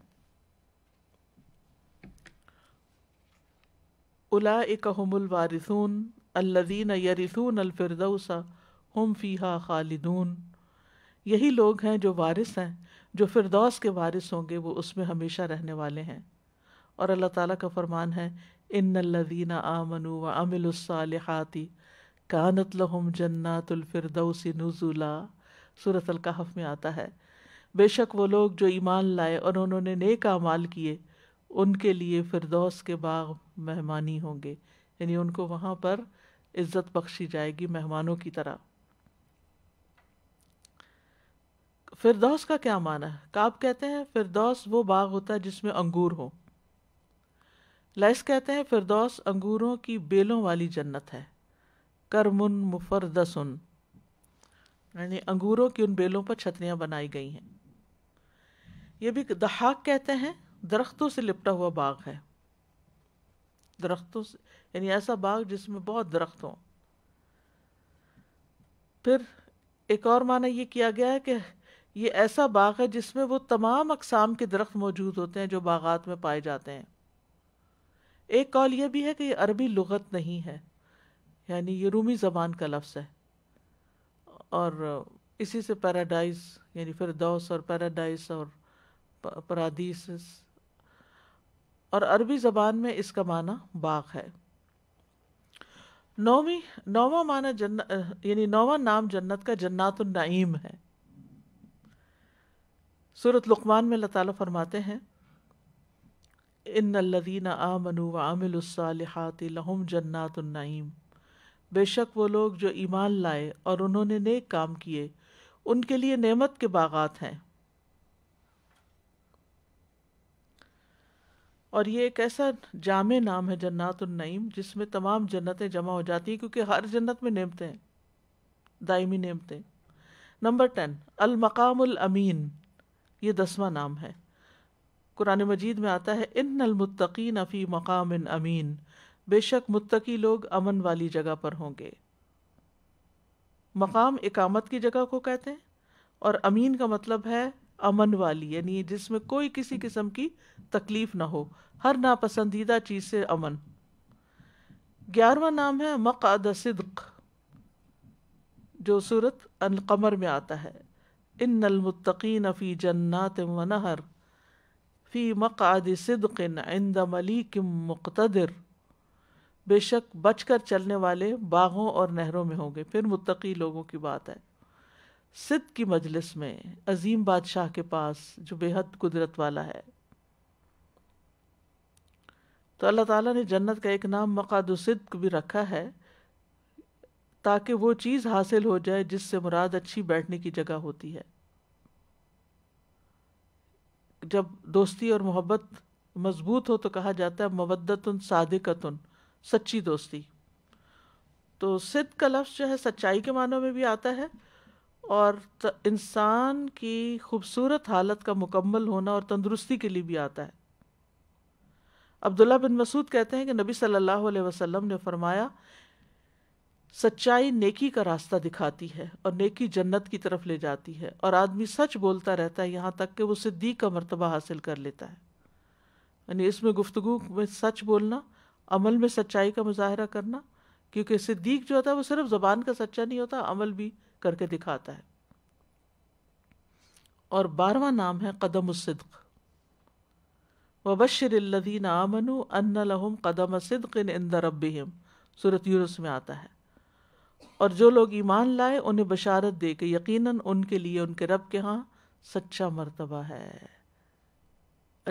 उला वारिसून अल्लदीन यरिथून अलफिरदौसा हम फ़ीहा खालिदून यही लोग हैं जो वारिस हैं जो फिरदौस के वारिस होंगे वो उसमें हमेशा रहने वाले हैं और अल्लाह ताला का फरमान है इन लदीना आमनु व अमिलसालहाती कानत लहम जन्नातुलफिरदौसी नज़ुला सूरत अलकहफ़ में आता है बेशक वो लोग जो ईमान लाए और उन्होंने नेक अमाल किए उनके लिए फिरदौस के बाग मेहमानी होंगे यानी उनको वहाँ पर इज्जत बख्शी जाएगी मेहमानों की तरह फिरदौस का क्या माना है काब कहते हैं फिरदौस वो बाग होता है जिसमें अंगूर हो लैस कहते हैं फिरदौस अंगूरों की बेलों वाली जन्नत है करमुन मुफरदसुन यानी अंगूरों की उन बेलों पर छतरियां बनाई गई हैं ये भी दहाक कहते हैं दरख्तों से लिपटा हुआ बाग है दरख्तों से यानी ऐसा बाग जिसमें बहुत दरख्त हों फिर एक और माना ये किया गया है कि ये ऐसा बाग है जिसमें वो तमाम अकसाम के दरख्त मौजूद होते हैं जो बागात में पाए जाते हैं एक कौल यह भी है कि ये अरबी लगत नहीं है यानी ये रूमी ज़बान का लफ्स है और इसी से पैराडाइज यानी फिर दौस और पैराडाइज और परादीस और अरबी ज़बान में इसका माना बाग है नौवीं नौवा माना जन्नत यानी नौवा नाम जन्नत का जन्नातुलनाईम है सूरत लुकमान में अल्लाह ताला फरमाते हैं इन लदीन आमनु वामिलसालहत लहम जन्नातुलनाईम बेशक वो लोग जो ईमान लाए और उन्होंने नेक काम किए उनके लिए नेमत के बागात हैं और ये एक ऐसा जाम नाम है जन्नात नईम जिसमें तमाम जन्नतें जमा हो जाती हैं क्योंकि हर जन्नत में नेमते हैं दायमी हैं नंबर टेन अलमकाम अमीन ये दसवा नाम है कुरान मजीद में आता है इन अलमुतकी अफ़ी मकाम अमीन बेशक मुत्तकी लोग अमन वाली जगह पर होंगे मकाम इकामत की जगह को कहते हैं और अमीन का मतलब है अमन वाली यानी जिसमें कोई किसी किस्म की तकलीफ ना हो हर नापसंदीदा चीज़ से अमन ग्यारहवा नाम है मक़द सिद्क जो सूरत अनकमर में आता है इन अलमुतकीन फ़ी जन्नात व नहर फ़ी मक़द सिद्किन इंद मलिक मुख्तर बेशक बचकर चलने वाले बागों और नहरों में होंगे फिर मुतकी लोगों की बात है सिद्ध की मजलिस में अजीम बादशाह के पास जो बेहद कुदरत वाला है तो अल्लाह ताला ने जन्नत का एक नाम मकादसिद्क भी रखा है ताकि वो चीज़ हासिल हो जाए जिससे मुराद अच्छी बैठने की जगह होती है जब दोस्ती और मोहब्बत मजबूत हो तो कहा जाता है मवदतन सादिकतन सच्ची दोस्ती तो सिद्ध का लफ्ज़ जो है सच्चाई के मानों में भी आता है और इंसान की खूबसूरत हालत का मुकम्मल होना और तंदुरुस्ती के लिए भी आता है अब्दुल्ला बिन मसूद कहते हैं कि नबी सल्लल्लाहु अलैहि वसल्लम ने फरमाया सच्चाई नेकी का रास्ता दिखाती है और नेकी जन्नत की तरफ ले जाती है और आदमी सच बोलता रहता है यहाँ तक कि वो सिद्दीक का मरतबा हासिल कर लेता है यानी इसमें गुफ्तगु में सच बोलना अमल में सच्चाई का मुजाहरा करना क्योंकि सिद्दीक जो होता है वो सिर्फ ज़बान का सच्चा नहीं होता अमल भी करके दिखाता है और बारवा नाम है कदम सिद्क वबशरल्लिन आमनु अन्न लहम कदम सिद्क इन इंद रबिम सूरत यूरस में आता है और जो लोग ईमान लाए उन्हें बशारत दे के यकीनन उनके लिए उनके रब के यहाँ सच्चा मर्तबा है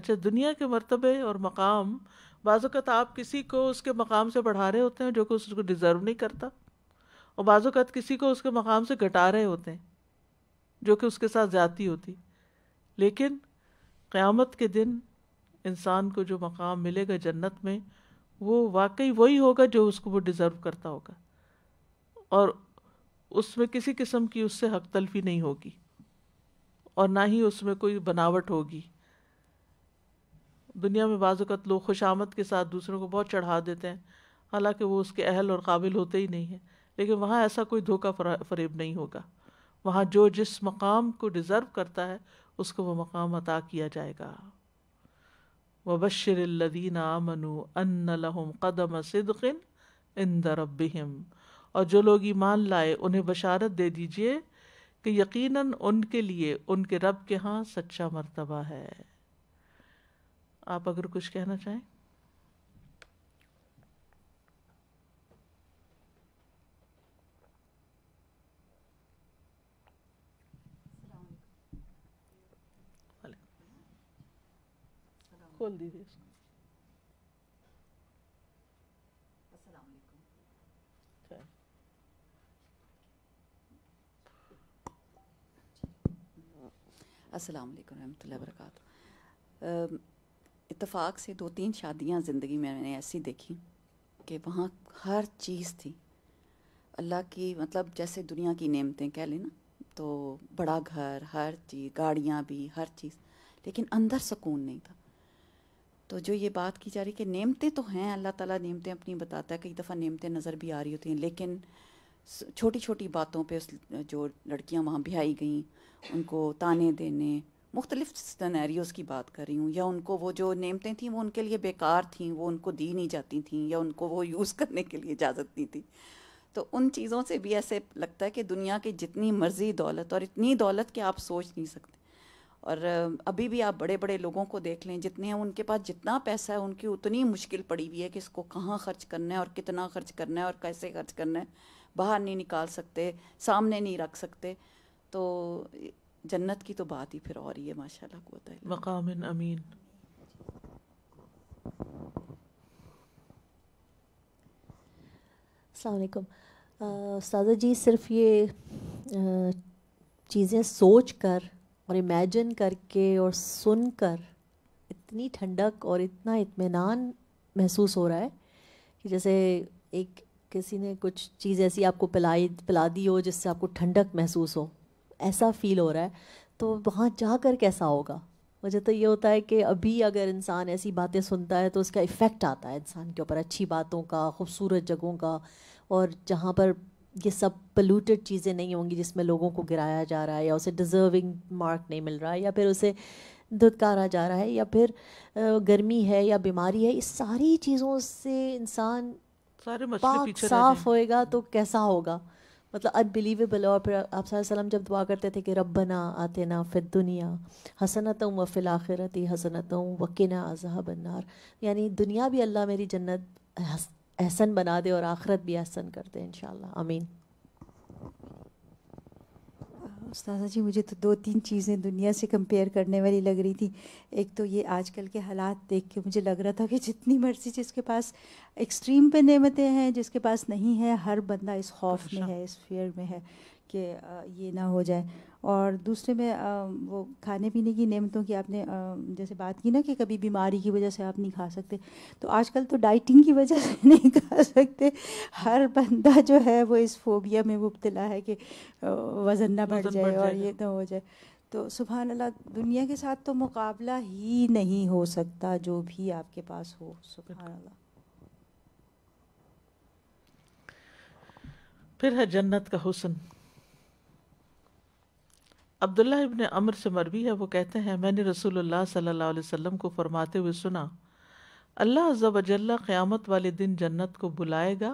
अच्छा दुनिया के मरतबे और मकाम बाज़त आप किसी को उसके मकाम से बढ़ा रहे होते हैं जो कि उसको डिज़र्व नहीं करता और बाज़ात किसी को उसके मकाम से घटा रहे होते हैं जो कि उसके साथ ज़्यादी होती लेकिन क़्यामत के दिन इंसान को जो मकाम मिलेगा जन्नत में वो वाकई वही होगा जो उसको वो डिज़र्व करता होगा और उसमें किसी किस्म की उससे हक तलफी नहीं होगी और ना ही उसमें कोई बनावट होगी दुनिया में बाज़त लोग खुशामद के साथ दूसरों को बहुत चढ़ा देते हैं हालांकि वो उसके अहल और काबिल होते ही नहीं हैं लेकिन वहाँ ऐसा कोई धोखा फरेब नहीं होगा वहाँ जो जिस मकाम को डिज़र्व करता है उसको वह मकाम अता किया जाएगा वबशरदीन आमनु अन लहम कदम सिद्किन इन दरबिम और जो लोग ईमान लाए उन्हें बशारत दे दीजिए कि यकीनन उनके लिए उनके रब के यहाँ सच्चा मर्तबा है आप अगर कुछ कहना चाहें खोल दीजिए इसको अस्सलाम वालेकुम रहमतुल्लाहि वबरकातुहू इत्तेफाक से दो तीन शादियां ज़िंदगी में मैंने ऐसी देखी कि वहाँ हर चीज़ थी अल्लाह की मतलब जैसे दुनिया की नेमतें कह ना तो बड़ा घर हर चीज़ गाड़ियाँ भी हर चीज़ लेकिन अंदर सुकून नहीं था तो जो ये बात की जा रही है कि नियमतें तो हैं अल्लाह ताला नियमतें अपनी बताता है कई दफ़ा नियमतें नज़र भी आ रही होती हैं लेकिन छोटी छोटी बातों पे जो लड़कियां वहाँ बिहाई गई उनको ताने देने मुख्तलिफ की बात कर रही हूँ या उनको वो जो नियमतें थीं वो उनके लिए बेकार थीं वो उनको दी नहीं जाती थीं या उनको वो यूज़ करने के लिए इजाज़त नहीं थी तो उन चीज़ों से भी ऐसे लगता है कि दुनिया की जितनी मर्ज़ी दौलत और इतनी दौलत कि आप सोच नहीं सकते और अभी भी आप बड़े बड़े लोगों को देख लें जितने हैं उनके पास जितना पैसा है उनकी उतनी मुश्किल पड़ी हुई है कि इसको कहाँ खर्च करना है और कितना खर्च करना है और कैसे खर्च करना है बाहर नहीं निकाल सकते सामने नहीं रख सकते तो जन्नत की तो बात ही फिर और ही है माशाल्लाह को मकाम अमीन अलकुम उस्तादा जी सिर्फ ये चीज़ें सोच कर और इमेजिन करके और सुनकर इतनी ठंडक और इतना इत्मीनान महसूस हो रहा है कि जैसे एक किसी ने कुछ चीज़ ऐसी आपको पिलाई पिला दी हो जिससे आपको ठंडक महसूस हो ऐसा फील हो रहा है तो वहाँ जा कर कैसा होगा मुझे तो ये होता है कि अभी अगर इंसान ऐसी बातें सुनता है तो उसका इफ़ेक्ट आता है इंसान के ऊपर अच्छी बातों का खूबसूरत जगहों का और जहाँ पर ये सब पलूटेड चीज़ें नहीं होंगी जिसमें लोगों को गिराया जा रहा है या उसे डिज़र्विंग मार्क नहीं मिल रहा है या फिर उसे धुतकारा जा रहा है या फिर गर्मी है या बीमारी है इस सारी चीज़ों से इंसान पाक साफ होएगा तो कैसा होगा मतलब अनबिलीवेबल और फिर आप सल्लम जब दुआ करते थे कि रबना आते ना फिर दुनिया हसनत व फिल आखिरत हसनत वकिन अजहा बनार यानी दुनिया भी अल्लाह मेरी जन्नत एहसन बना दे और आखरत भी एहसन कर दे इन आमीन उस्तादा जी मुझे तो दो तीन चीज़ें दुनिया से कंपेयर करने वाली लग रही थी एक तो ये आजकल के हालात देख के मुझे लग रहा था कि जितनी मर्जी जिसके पास एक्सट्रीम पे नेमतें हैं जिसके पास नहीं है हर बंदा इस खौफ में है इस फियर में है कि ये ना हो जाए और दूसरे में आ, वो खाने पीने की नियमतों की आपने आ, जैसे बात की ना कि कभी बीमारी की वजह से आप नहीं खा सकते तो आजकल तो डाइटिंग की वजह से नहीं खा सकते हर बंदा जो है वो इस फोबिया में मुबतला है कि वज़न ना बढ़ जाए और ये तो हो जाए तो सुबह अल्लाह दुनिया के साथ तो मुकाबला ही नहीं हो सकता जो भी आपके पास हो सुबह अल्लाह फिर है जन्नत का हुसन अब्दुल्ला इबन अमर से मरवी है वो कहते हैं मैंने रसूलुल्लाह सल्लल्लाहु अलैहि वसल्लम को फरमाते हुए सुना अल्लाह अज़्ज़वजल्ला क़्यामत वाले दिन जन्नत को बुलाएगा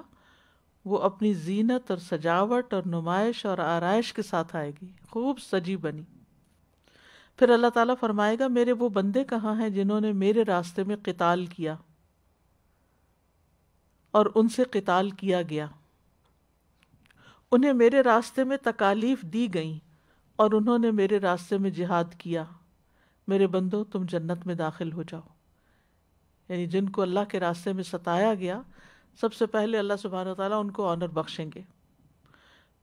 वो अपनी जीनत और सजावट और नुमाइश और आरइश के साथ आएगी खूब सजी बनी फिर अल्लाह ताला फरमाएगा मेरे वो बंदे कहाँ हैं जिन्होंने मेरे रास्ते में कताल किया और उनसे कताल किया गया उन्हें मेरे रास्ते में तकालीफ दी गई और उन्होंने मेरे रास्ते में जिहाद किया मेरे बंदो तुम जन्नत में दाखिल हो जाओ यानी जिनको अल्लाह के रास्ते में सताया गया सबसे पहले अल्लाह सुबहान ताला उनको ऑनर बख्शेंगे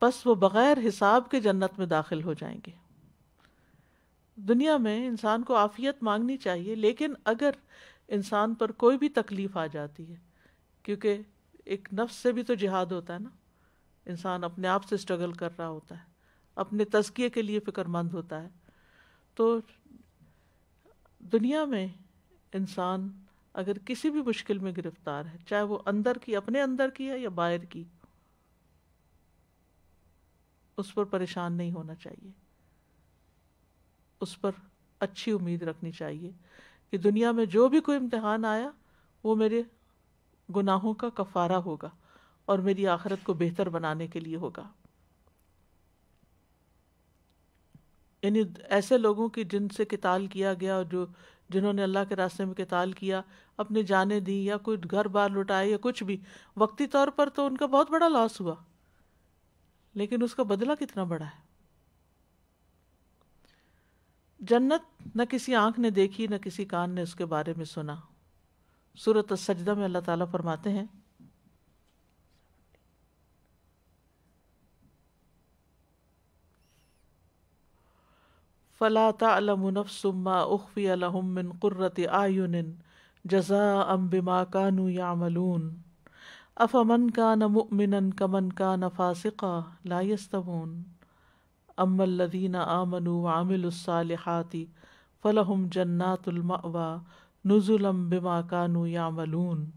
बस वो बग़ैर हिसाब के जन्नत में दाखिल हो जाएंगे दुनिया में इंसान को आफ़ियत मांगनी चाहिए लेकिन अगर इंसान पर कोई भी तकलीफ़ आ जाती है क्योंकि एक नफ्स से भी तो जिहाद होता है ना इंसान अपने आप से स्ट्रगल कर रहा होता है अपने तस्किए के लिए फ़िक्रमंद होता है तो दुनिया में इंसान अगर किसी भी मुश्किल में गिरफ्तार है चाहे वो अंदर की अपने अंदर की है या बाहर की उस पर परेशान नहीं होना चाहिए उस पर अच्छी उम्मीद रखनी चाहिए कि दुनिया में जो भी कोई इम्तहान आया वो मेरे गुनाहों का कफारा होगा और मेरी आखिरत को बेहतर बनाने के लिए होगा यानी ऐसे लोगों की जिनसे किताल किया गया और जो जिन्होंने अल्लाह के रास्ते में किताल किया अपनी जाने दी या कोई घर बार लुटाए या कुछ भी वक्ती तौर पर तो उनका बहुत बड़ा लॉस हुआ लेकिन उसका बदला कितना बड़ा है जन्नत न किसी आंख ने देखी न किसी कान ने उसके बारे में सुना सूरत सजदा में अल्लाह ताला फरमाते हैं फ़ला तलमनफ़सुम्मा उख्फ़ी अलहमिन क़ुर्रत आयुन जजा अम बिमा कानू यामलून अफ़मन का न मुमिन कमन का न फ़ासिका लायस्तवून अम्मल्लदीन आमनु वामिलसालहाति फ़लहम जन्नातुलमवा नज़ुलम बिमा कानू यामलून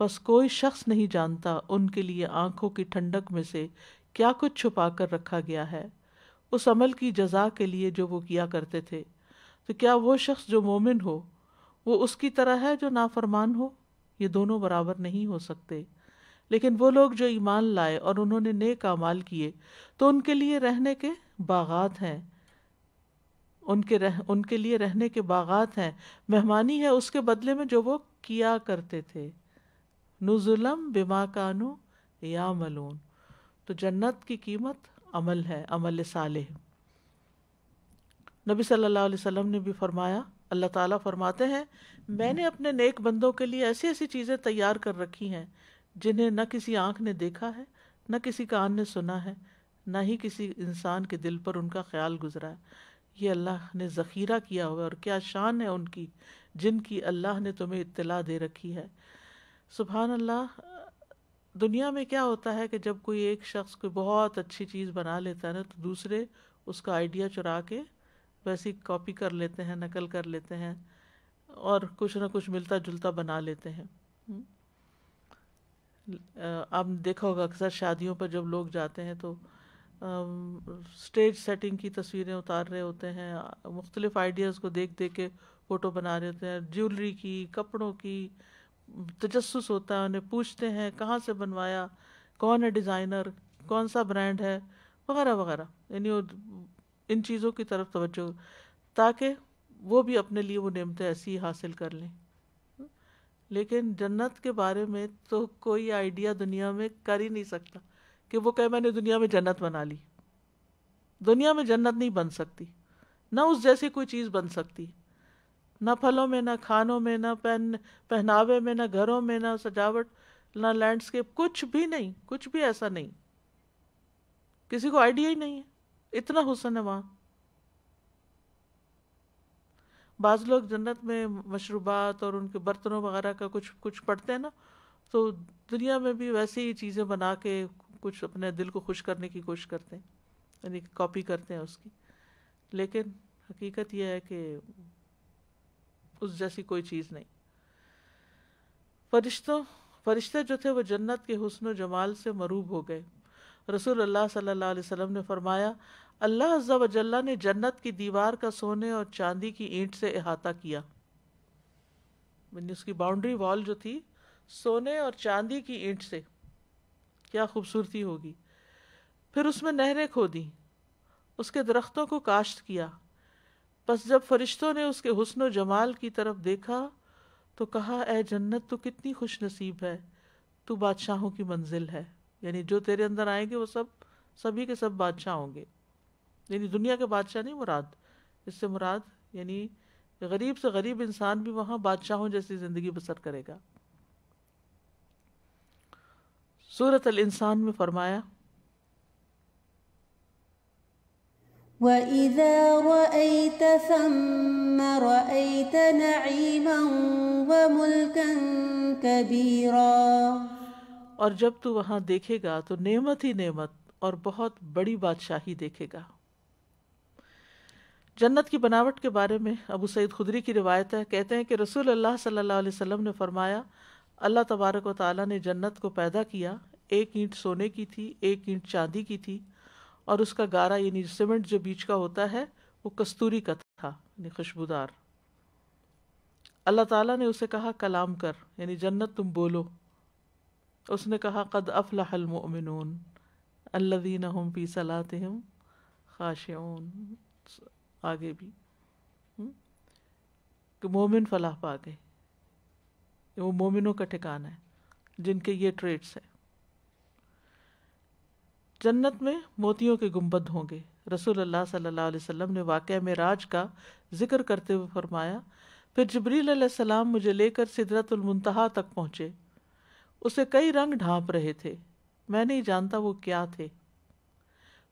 बस कोई शख्स नहीं जानता उनके लिए आँखों की ठंडक में से क्या कुछ छुपा कर रखा गया है उस अमल की जजा के लिए जो वो किया करते थे तो क्या वो शख्स जो मोमिन हो वो उसकी तरह है जो नाफरमान हो ये दोनों बराबर नहीं हो सकते लेकिन वो लोग जो ईमान लाए और उन्होंने नेक अमाल किए तो उनके लिए रहने के बागात हैं उनके रह उनके लिए रहने के बागात हैं मेहमानी है उसके बदले में जो वो किया करते थे नुजुलम बिमा कानू या मलून तो जन्नत की कीमत अमल है अमल साल नबी सल्लल्लाहु अलैहि वसल्लम ने भी फरमाया अल्लाह ताला फरमाते हैं मैंने अपने नेक बंदों के लिए ऐसी ऐसी चीज़ें तैयार कर रखी हैं जिन्हें न किसी आंख ने देखा है न किसी कान ने सुना है न ही किसी इंसान के दिल पर उनका ख्याल गुजरा है ये अल्लाह ने ज़ख़ीरा किया हुआ और क्या शान है उनकी जिनकी अल्लाह ने तुम्हें इत्तला दे रखी है सुबहान अल्लाह दुनिया में क्या होता है कि जब कोई एक शख्स कोई बहुत अच्छी चीज़ बना लेता है ना तो दूसरे उसका आइडिया चुरा के वैसी कॉपी कर लेते हैं नकल कर लेते हैं और कुछ ना कुछ मिलता जुलता बना लेते हैं हम्म। अब देखा होगा अक्सर शादियों पर जब लोग जाते हैं तो स्टेज सेटिंग की तस्वीरें उतार रहे होते हैं मुख्तलिफ़ आइडियाज़ को देख देख के फ़ोटो बना रहे होते हैं ज्वेलरी की कपड़ों की तजस्स होता है उन्हें पूछते हैं कहाँ से बनवाया कौन है डिज़ाइनर कौन सा ब्रांड है वगैरह वगैरह यानी इन चीज़ों की तरफ तवज्जो ताकि वो भी अपने लिए वो नियमतें ऐसी हासिल कर लें लेकिन जन्नत के बारे में तो कोई आइडिया दुनिया में कर ही नहीं सकता कि वो कहे मैंने दुनिया में जन्नत बना ली दुनिया में जन्नत नहीं बन सकती ना उस जैसी कोई चीज़ बन सकती न फलों में न खानों में न पहन पहनावे में न घरों में न सजावट न लैंडस्केप कुछ भी नहीं कुछ भी ऐसा नहीं किसी को आइडिया ही नहीं है इतना हुसन है वहाँ बाज़ लोग जन्नत में मशरूबात और उनके बर्तनों वगैरह का कुछ कुछ पढ़ते हैं ना तो दुनिया में भी वैसे ही चीज़ें बना के कुछ अपने दिल को खुश करने की कोशिश करते हैं यानी कॉपी करते हैं उसकी लेकिन हकीकत यह है कि उस जैसी कोई चीज़ नहीं फरिश्तों फरिश्ते जो थे वो जन्नत के हुस्न जमाल से मरूब हो गए रसूल अल्लाह सल्लल्लाहु अलैहि वसल्लम ने फरमाया अल्लाह अज्जा ने जन्नत की दीवार का सोने और चांदी की ईंट से अहाता किया मैंने उसकी बाउंड्री वॉल जो थी सोने और चांदी की ईंट से क्या खूबसूरती होगी फिर उसमें नहरें खोदी उसके दरख्तों को काश्त किया बस जब फरिश्तों ने उसके व जमाल की तरफ देखा तो कहा ए जन्नत तो कितनी खुश नसीब है तू बादशाहों की मंजिल है यानी जो तेरे अंदर आएंगे वो सब सभी के सब बादशाह होंगे यानी दुनिया के बादशाह नहीं मुराद इससे मुराद यानी गरीब से गरीब इंसान भी वहाँ बादशाहों जैसी ज़िंदगी बसर करेगा सूरत अल इंसान में फरमाया وإذا رأيت ثم رأيت نعيما وملكا كبيرا और जब तू वहां देखेगा तो नेमत ही नेमत और बहुत बड़ी बादशाही देखेगा जन्नत की बनावट के बारे में अबू सईद खुदरी की रिवायत है कहते हैं कि रसूल अल्लाह सल्लल्लाहु अलैहि वसल्लम ने फरमाया अल्लाह तबारक व ताली ने जन्नत को पैदा किया एक ईंट सोने की थी एक ईंट चांदी की थी और उसका गारा यानी सीमेंट जो बीच का होता है वो कस्तूरी का था यानी खुशबूदार अल्लाह ताला ने उसे कहा कलाम कर यानी जन्नत तुम बोलो उसने कहा कद मोमिन अल्लादीन हम फी सलात हम आगे भी कि मोमिन फलाह पा गए वो मोमिनों का ठिकाना है जिनके ये ट्रेड्स हैं जन्नत में मोतियों के गुम्बद होंगे रसूल अल्लाह सल्लल्लाहु अलैहि वसल्लम ने वाक़ में राज का जिक्र करते हुए फरमाया फिर जबरील सलाम मुझे लेकर सिदरतुलमतहा तक पहुँचे उसे कई रंग ढांप रहे थे मैं नहीं जानता वो क्या थे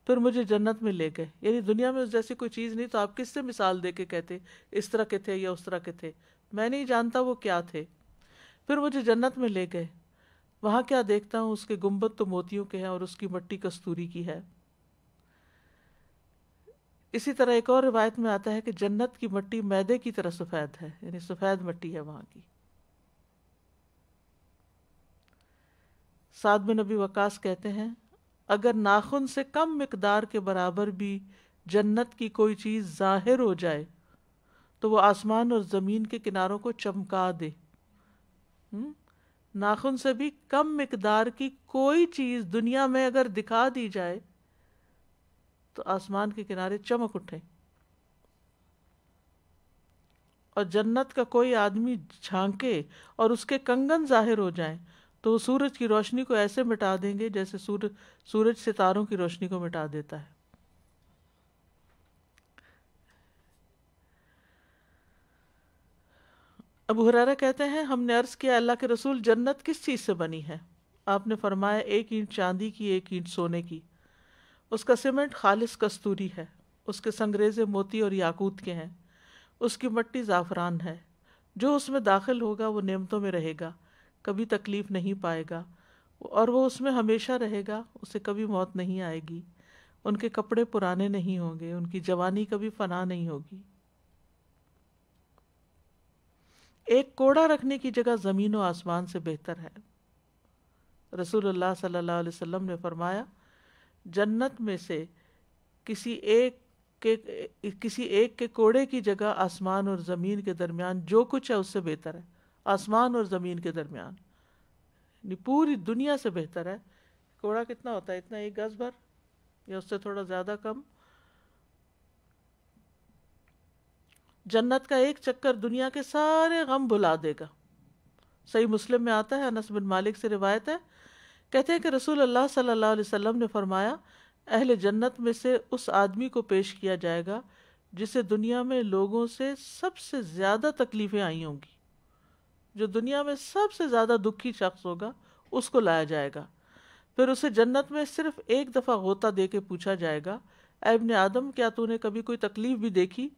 फिर मुझे जन्नत में ले गए यानी दुनिया में उस जैसी कोई चीज़ नहीं तो आप किससे मिसाल दे के कहते इस तरह के थे या उस तरह के थे मैं नहीं जानता वो क्या थे फिर मुझे जन्नत में ले गए वहाँ क्या देखता हूँ उसके गुंबद तो मोतियों के हैं और उसकी मट्टी कस्तूरी की है इसी तरह एक और रिवायत में आता है कि जन्नत की मट्टी मैदे की तरह सफ़ेद है यानी सफ़ेद मट्टी है वहां की साद में नबी वकास कहते हैं अगर नाखुन से कम मकदार के बराबर भी जन्नत की कोई चीज़ जाहिर हो जाए तो वो आसमान और ज़मीन के किनारों को चमका दे हुँ? हम्म? नाखून से भी कम मकदार की कोई चीज़ दुनिया में अगर दिखा दी जाए तो आसमान के किनारे चमक उठे और जन्नत का कोई आदमी झांके और उसके कंगन जाहिर हो जाएं तो वो सूरज की रोशनी को ऐसे मिटा देंगे जैसे सूरज सूरज सितारों की रोशनी को मिटा देता है अब हुरारा कहते हैं हमने अर्ज किया अल्लाह के रसूल जन्नत किस चीज़ से बनी है आपने फरमाया एक ईंट चांदी की एक ईंट सोने की उसका सीमेंट खालिस कस्तूरी है उसके संगरेज़े मोती और याकूत के हैं उसकी मट्टी ज़ाफ़रान है जो उसमें दाखिल होगा वो नेमतों में रहेगा कभी तकलीफ़ नहीं पाएगा और वो उसमें हमेशा रहेगा उसे कभी मौत नहीं आएगी उनके कपड़े पुराने नहीं होंगे उनकी जवानी कभी फना नहीं होगी एक कोड़ा रखने की जगह ज़मीन व आसमान से बेहतर है रसूलुल्लाह सल्लल्लाहु अलैहि वसल्लम ने फरमाया जन्नत में से किसी एक के किसी एक के कोड़े की जगह आसमान और ज़मीन के दरमियान जो कुछ है उससे बेहतर है आसमान और ज़मीन के दरमियान पूरी दुनिया से बेहतर है कोड़ा कितना होता है इतना एक गज भर या उससे थोड़ा ज़्यादा कम जन्नत का एक चक्कर दुनिया के सारे गम भुला देगा सही मुस्लिम में आता है अनस बिन मालिक से रिवायत है कहते हैं कि रसूल अल्लाह सल्लल्लाहु अलैहि वसल्लम ने फरमाया अहले जन्नत में से उस आदमी को पेश किया जाएगा जिसे दुनिया में लोगों से सबसे ज़्यादा तकलीफ़ें आई होंगी जो दुनिया में सबसे ज़्यादा दुखी शख्स होगा उसको लाया जाएगा फिर उसे जन्नत में सिर्फ एक दफ़ा गोता दे के पूछा जाएगा अबन आदम क्या तूने कभी कोई तकलीफ़ भी देखी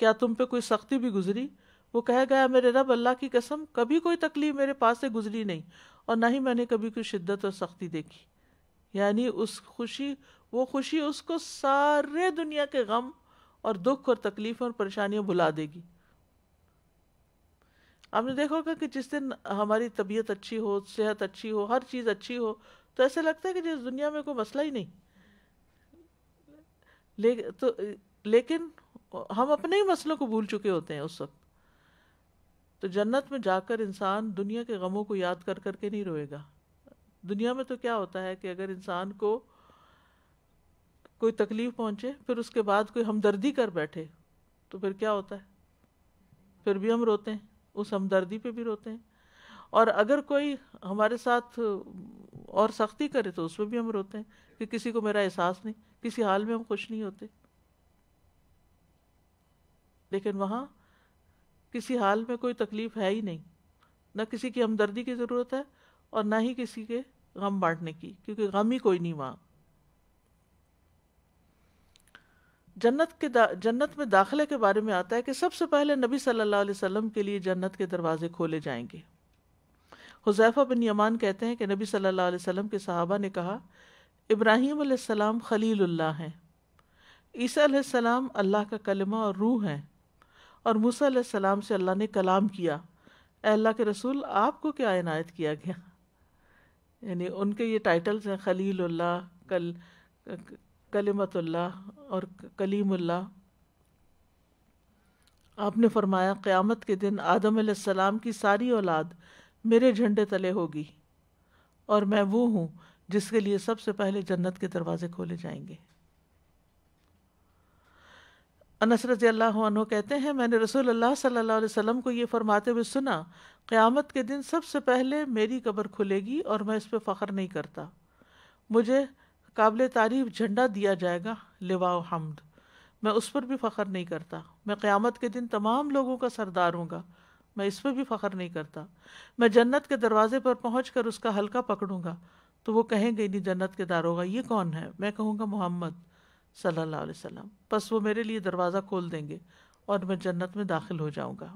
क्या तुम पे कोई सख्ती भी गुजरी वो कह गया मेरे रब अल्लाह की कसम कभी कोई तकलीफ मेरे पास से गुजरी नहीं और ना ही मैंने कभी कोई शिद्दत और सख्ती देखी यानी उस खुशी वो खुशी उसको सारे दुनिया के गम और दुख और तकलीफ और परेशानियां भुला देगी आपने देखा होगा कि जिस दिन हमारी तबीयत अच्छी हो सेहत अच्छी हो हर चीज़ अच्छी हो तो ऐसे लगता है कि जिस दुनिया में कोई मसला ही नहीं ले, तो लेकिन हम अपने ही मसलों को भूल चुके होते हैं उस वक्त तो जन्नत में जाकर इंसान दुनिया के गमों को याद कर करके नहीं रोएगा दुनिया में तो क्या होता है कि अगर इंसान को कोई तकलीफ पहुंचे फिर उसके बाद कोई हमदर्दी कर बैठे तो फिर क्या होता है फिर भी हम रोते हैं उस हमदर्दी पे भी रोते हैं और अगर कोई हमारे साथ और सख्ती करे तो उसमें भी हम रोते हैं कि किसी को मेरा एहसास नहीं किसी हाल में हम खुश नहीं होते लेकिन वहाँ किसी हाल में कोई तकलीफ है ही नहीं ना किसी की हमदर्दी की ज़रूरत है और ना ही किसी के गम बांटने की क्योंकि गम ही कोई नहीं वहाँ जन्नत के जन्नत में दाखिले के बारे में आता है कि सबसे पहले नबी सल्लल्लाहु अलैहि वसल्लम के लिए जन्नत के दरवाजे खोले जाएंगे हुजैफा बिन यमान कहते हैं कि नबी सल्लल्लाहु अलैहि वसल्लम के सहाबा ने कहा इब्राहिम अलैहिस्सलाम खलीलुल्लाह हैं ईसा अलैहिस्सलाम अल्लाह का कलमा और रूह हैं और मूसा सलाम से अल्लाह ने कलाम किया अल्लाह के रसूल आपको क्या इनायत किया गया यानी उनके ये टाइटल्स हैं खलील्ला कल कलिमतुल्ला और कलीमुल्ला आपने फरमाया क़यामत के दिन आदम सलाम की सारी औलाद मेरे झंडे तले होगी और मैं वो हूँ जिसके लिए सबसे पहले जन्नत के दरवाजे खोले जाएंगे अनस अल्लाह कहते हैं मैंने रसूल अल्लाह सल्लल्लाहु अलैहि वसल्लम को ये फरमाते हुए सुना क़यामत के दिन सबसे पहले मेरी कब्र खुलेगी और मैं इस पर फ़ख्र नहीं करता मुझे काबिल तारीफ झंडा दिया जाएगा लिवा हमद मैं उस पर भी फ़ख्र नहीं करता मैं क़यामत के दिन तमाम लोगों का सरदार हूँ मैं इस पर भी फ़ख्र नहीं करता मैं जन्नत के दरवाज़े पर पहुँच कर उसका हल्का पकड़ूँगा तो वो कहेंगे नहीं जन्नत के दारोगा ये कौन है मैं कहूँगा मोहम्मद सल्लल्लाहु अलैहि वसल्लम बस वो मेरे लिए दरवाज़ा खोल देंगे और मैं जन्नत में दाखिल हो जाऊंगा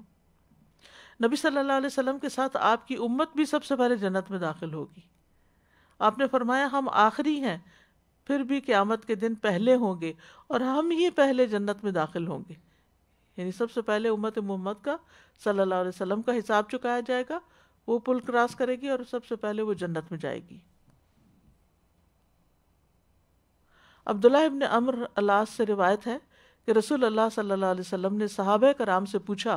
नबी सल्लल्लाहु अलैहि वसल्लम के साथ आपकी उम्मत भी सबसे पहले जन्नत में दाखिल होगी आपने फरमाया हम आखिरी हैं फिर भी क़्यामत के दिन पहले होंगे और हम ही पहले जन्नत में दाखिल होंगे यानी सबसे पहले उम्मत मोहम्मद का सल्लल्लाहु अलैहि वसल्लम का हिसाब चुकाया जाएगा वो पुल क्रॉस करेगी और सबसे पहले वो जन्नत में जाएगी अब्दुल्ला इबन अमर अल्लाह से रिवायत है कि रसूल अल्लाह सल्लल्लाहु अलैहि वसल्लम ने साहब कराम से पूछा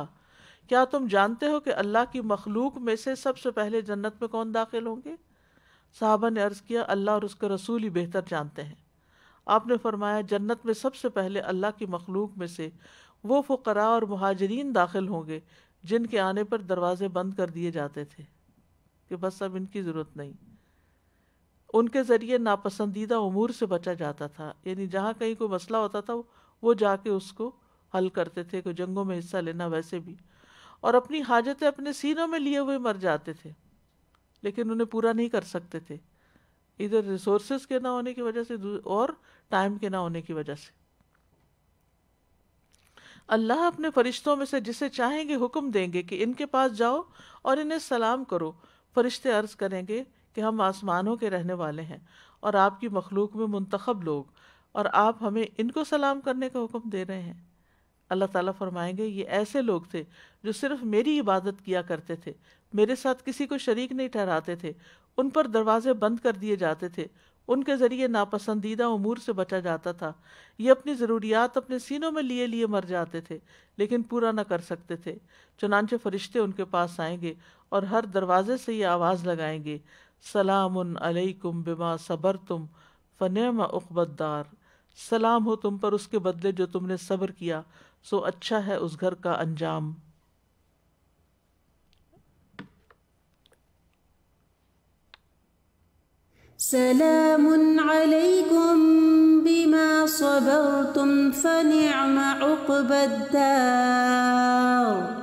क्या तुम जानते हो कि अल्लाह की मखलूक में से सबसे पहले जन्नत में कौन दाखिल होंगे साहबा ने अर्ज़ किया अल्लाह और उसके रसूल ही बेहतर जानते हैं आपने फरमाया जन्नत में सबसे पहले अल्लाह की मखलूक में से वो फ़करा और महाजरीन दाखिल होंगे जिनके आने पर दरवाज़े बंद कर दिए जाते थे कि बस अब इनकी ज़रूरत नहीं उनके ज़रिए नापसंदीदा उमूर से बचा जाता था यानी जहाँ कहीं कोई मसला होता था वो जाके उसको हल करते थे कोई जंगों में हिस्सा लेना वैसे भी और अपनी हाजतें अपने सीनों में लिए हुए मर जाते थे लेकिन उन्हें पूरा नहीं कर सकते थे इधर रिसोर्स के ना होने की वजह से और टाइम के ना होने की वजह से अल्लाह अपने फरिश्तों में से जिसे चाहेंगे हुक्म देंगे कि इनके पास जाओ और इन्हें सलाम करो फरिश्ते अर्ज करेंगे कि हम आसमानों के रहने वाले हैं और आपकी मखलूक में मुंतखब लोग और आप हमें इनको सलाम करने का हुक्म दे रहे हैं अल्लाह ताला फरमाएंगे ये ऐसे लोग थे जो सिर्फ मेरी इबादत किया करते थे मेरे साथ किसी को शरीक नहीं ठहराते थे उन पर दरवाजे बंद कर दिए जाते थे उनके ज़रिए नापसंदीदा उमूर से बचा जाता था ये अपनी ज़रूरियात अपने सीनों में लिए लिए मर जाते थे लेकिन पूरा ना कर सकते थे चुनानचे फरिश्ते उनके पास आएंगे और हर दरवाजे से ये आवाज़ लगाएंगे अलैकुम बिमा सबर तुम फ़नम उकबदार सलाम हो तुम पर उसके बदले जो तुमने सब्र किया सो अच्छा है उस घर का अंजाम सलाम بما صبرتم فنعم عقب الدار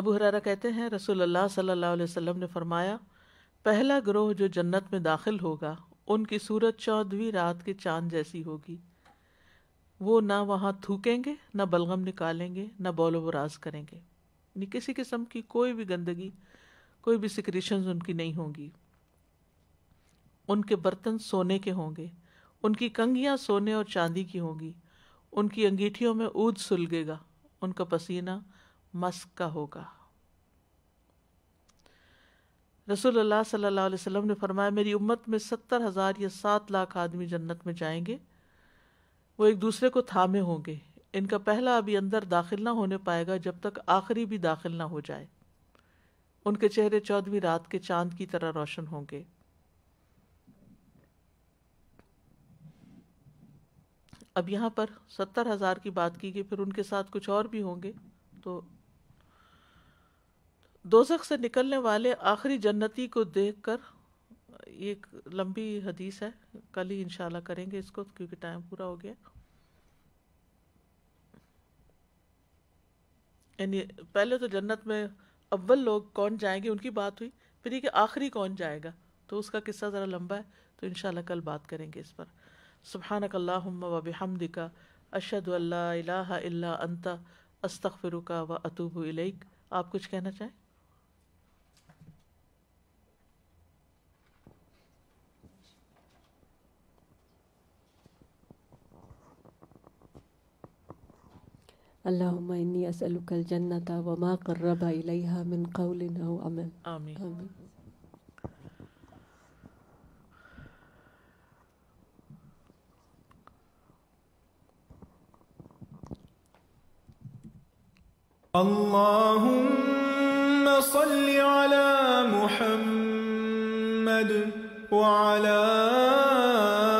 अबू हरारा कहते हैं रसूलुल्लाह सल्लल्लाहु अलैहि वसल्लम ने फरमाया पहला ग्रोह जो जन्नत में दाखिल होगा उनकी सूरत चौदहवीं रात के चांद जैसी होगी वो ना वहाँ थूकेंगे ना बलगम निकालेंगे ना बोलो बराज करेंगे यानी किसी किस्म की कोई भी गंदगी कोई भी सिक्रेशन उनकी नहीं होंगी उनके बर्तन सोने के होंगे उनकी कंगियाँ सोने और चांदी की होंगी उनकी अंगीठियों में ऊद सुलगेगा उनका पसीना मस्क का होगा रसूलुल्लाह सल्लल्लाहु अलैहि वसल्लम ने फरमाया मेरी उम्मत में सत्तर हज़ार या सात लाख आदमी जन्नत में जाएंगे वो एक दूसरे को थामे होंगे इनका पहला अभी अंदर दाखिल ना होने पाएगा जब तक आखिरी भी दाखिल ना हो जाए उनके चेहरे चौदहवीं रात के चांद की तरह रोशन होंगे अब यहाँ पर सत्तर हज़ार की बात की गई फिर उनके साथ कुछ और भी होंगे तो दोजख से निकलने वाले आखिरी जन्नती को देखकर एक लंबी हदीस है कल ही इनशाला करेंगे इसको क्योंकि टाइम पूरा हो गया यानी पहले तो जन्नत में अव्वल लोग कौन जाएंगे उनकी बात हुई फिर ये आखिरी कौन जाएगा तो उसका किस्सा ज़रा लंबा है तो इनशाला कल बात करेंगे इस पर सुबहानकल्ला वबिहमदिका अशद अंत अंता अस्तफ़िरुका व अतूब आप कुछ कहना चाहें اللهم إني أسألك الجنة وما قرب إليها من قول أو عمل آمين, آمين. اللهم صل على محمد وعلى آله